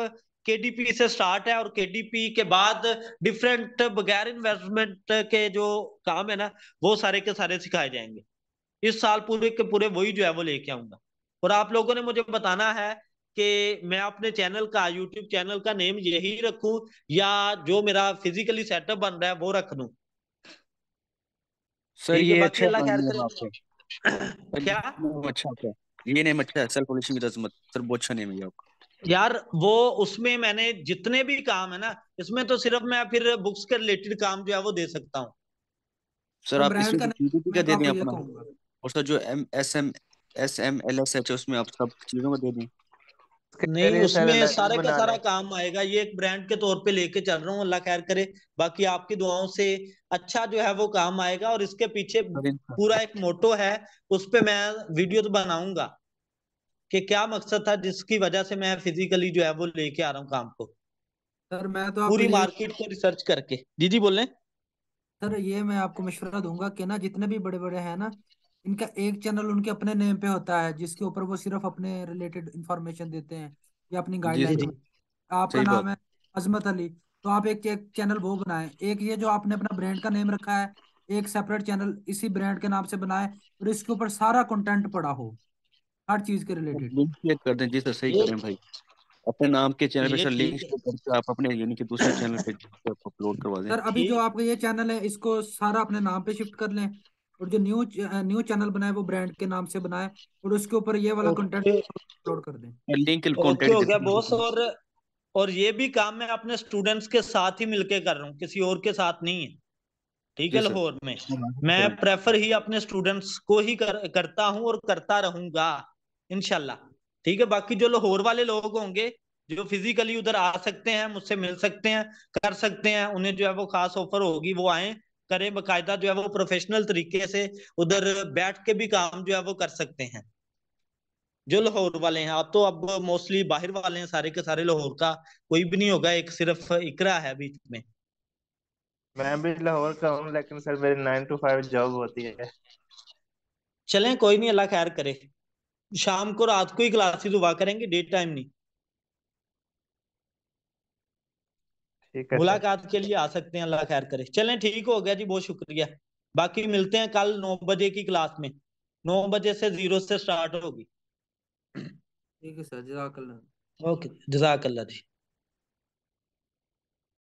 केडीपी से स्टार्ट है और केडीपी के बाद डिफरेंट बगैर इन्वेस्टमेंट के जो काम है ना वो सारे के सारे सिखाए जाएंगे इस साल पूरे के पूरे वही जो है वो लेके आऊंगा और आप लोगों ने मुझे बताना है कि मैं अपने चैनल का यूट्यूब चैनल का नेम यही रखूं या जो मेरा फिजिकली सेटअप बन रहा है वो रख लूं अच्छा [clears throat] अच्छा सर ये अच्छा क्या अच्छा है ये नेम अच्छा है सर कॉलेशन की रजमत सर बहुत अच्छा नेम है आपका यार वो उसमें मैंने जितने भी काम है ना इसमें तो सिर्फ मैं फिर बुक्स के रिलेटेड काम जो है वो दे सकता हूँ सर आप इसमें का दे दें अपना और सर जो M S M S M L S H है उसमें आप सब चीजों को दे दें नहीं उसमें सारे का सारा काम आएगा ये एक ब्रांड के तौर पे लेके चल रहा हूँ अल्लाह खैर करे बाकी आपकी दुआओं से अच्छा जो है वो काम आएगा और इसके पीछे पूरा एक मोटो है उस पर मैं वीडियो तो बनाऊंगा कि क्या मकसद था जिसकी वजह से मैं फिजिकली जो है वो लेके आ रहा हूँ काम को सर मैं तो पूरी मार्केट को रिसर्च करके जी जी बोल रहे सर ये मैं आपको मशवरा दूंगा कि ना जितने भी बड़े बड़े हैं ना इनका एक चैनल उनके अपने नेम पे होता है जिसके ऊपर वो सिर्फ अपने रिलेटेड इंफॉर्मेशन देते हैं या अपनी गाइडलाइन आपका नाम है अजमत अली तो आप एक, एक चैनल वो बनाएं एक ये जो आपने अपना ब्रांड का नेम रखा है एक सेपरेट चैनल इसी ब्रांड के नाम से बनाए और इसके ऊपर सारा कंटेंट पड़ा हो हर चीज के रिलेटेड कर दें जी सर सही करें भाई अपने नाम के चैनल पे सर लिंक करके आप अपने यानी कि दूसरे चैनल पे अपलोड करवा दें सर अभी जो आपका ये चैनल है इसको सारा अपने नाम पे शिफ्ट कर लें और जो न्यू न्यू चैनल बनाए वो ब्रांड के नाम से बनाए और उसके ऊपर ये वाला कंटेंट अपलोड कर दें लिंक कंटेंट हो गया बॉस और और ये भी काम मैं अपने स्टूडेंट्स के साथ ही मिलके कर रहा हूँ किसी और के साथ नहीं है ठीक है लाहौर में मैं प्रेफर ही अपने स्टूडेंट्स को ही कर, करता हूँ और करता रहूंगा इनशाला ठीक है बाकी जो लाहौर वाले लोग होंगे जो फिजिकली उधर आ सकते हैं मुझसे मिल सकते हैं कर सकते हैं उन्हें जो है वो खास ऑफर होगी वो आए करें बकायदा जो है वो प्रोफेशनल तरीके से उधर बैठ के भी काम जो है वो कर सकते हैं जो लाहौर वाले हैं आप तो अब मोस्टली बाहर वाले हैं सारे के सारे लाहौर का कोई भी नहीं होगा एक सिर्फ इकरा है बीच में मैं भी लाहौर का हूँ लेकिन सर मेरी नाइन टू फाइव जॉब होती है चलें कोई नहीं अल्लाह खैर करे शाम को रात को ही क्लासेस हुआ करेंगे डे टाइम नहीं मुलाकात के लिए आ सकते हैं अल्लाह खैर करे चलें ठीक हो गया जी बहुत शुक्रिया बाकी मिलते हैं कल नौ बजे की क्लास में नौ बजे से जीरो से स्टार्ट होगी ठीक है सर जजाकल्ला ओके जजाकल्ला जी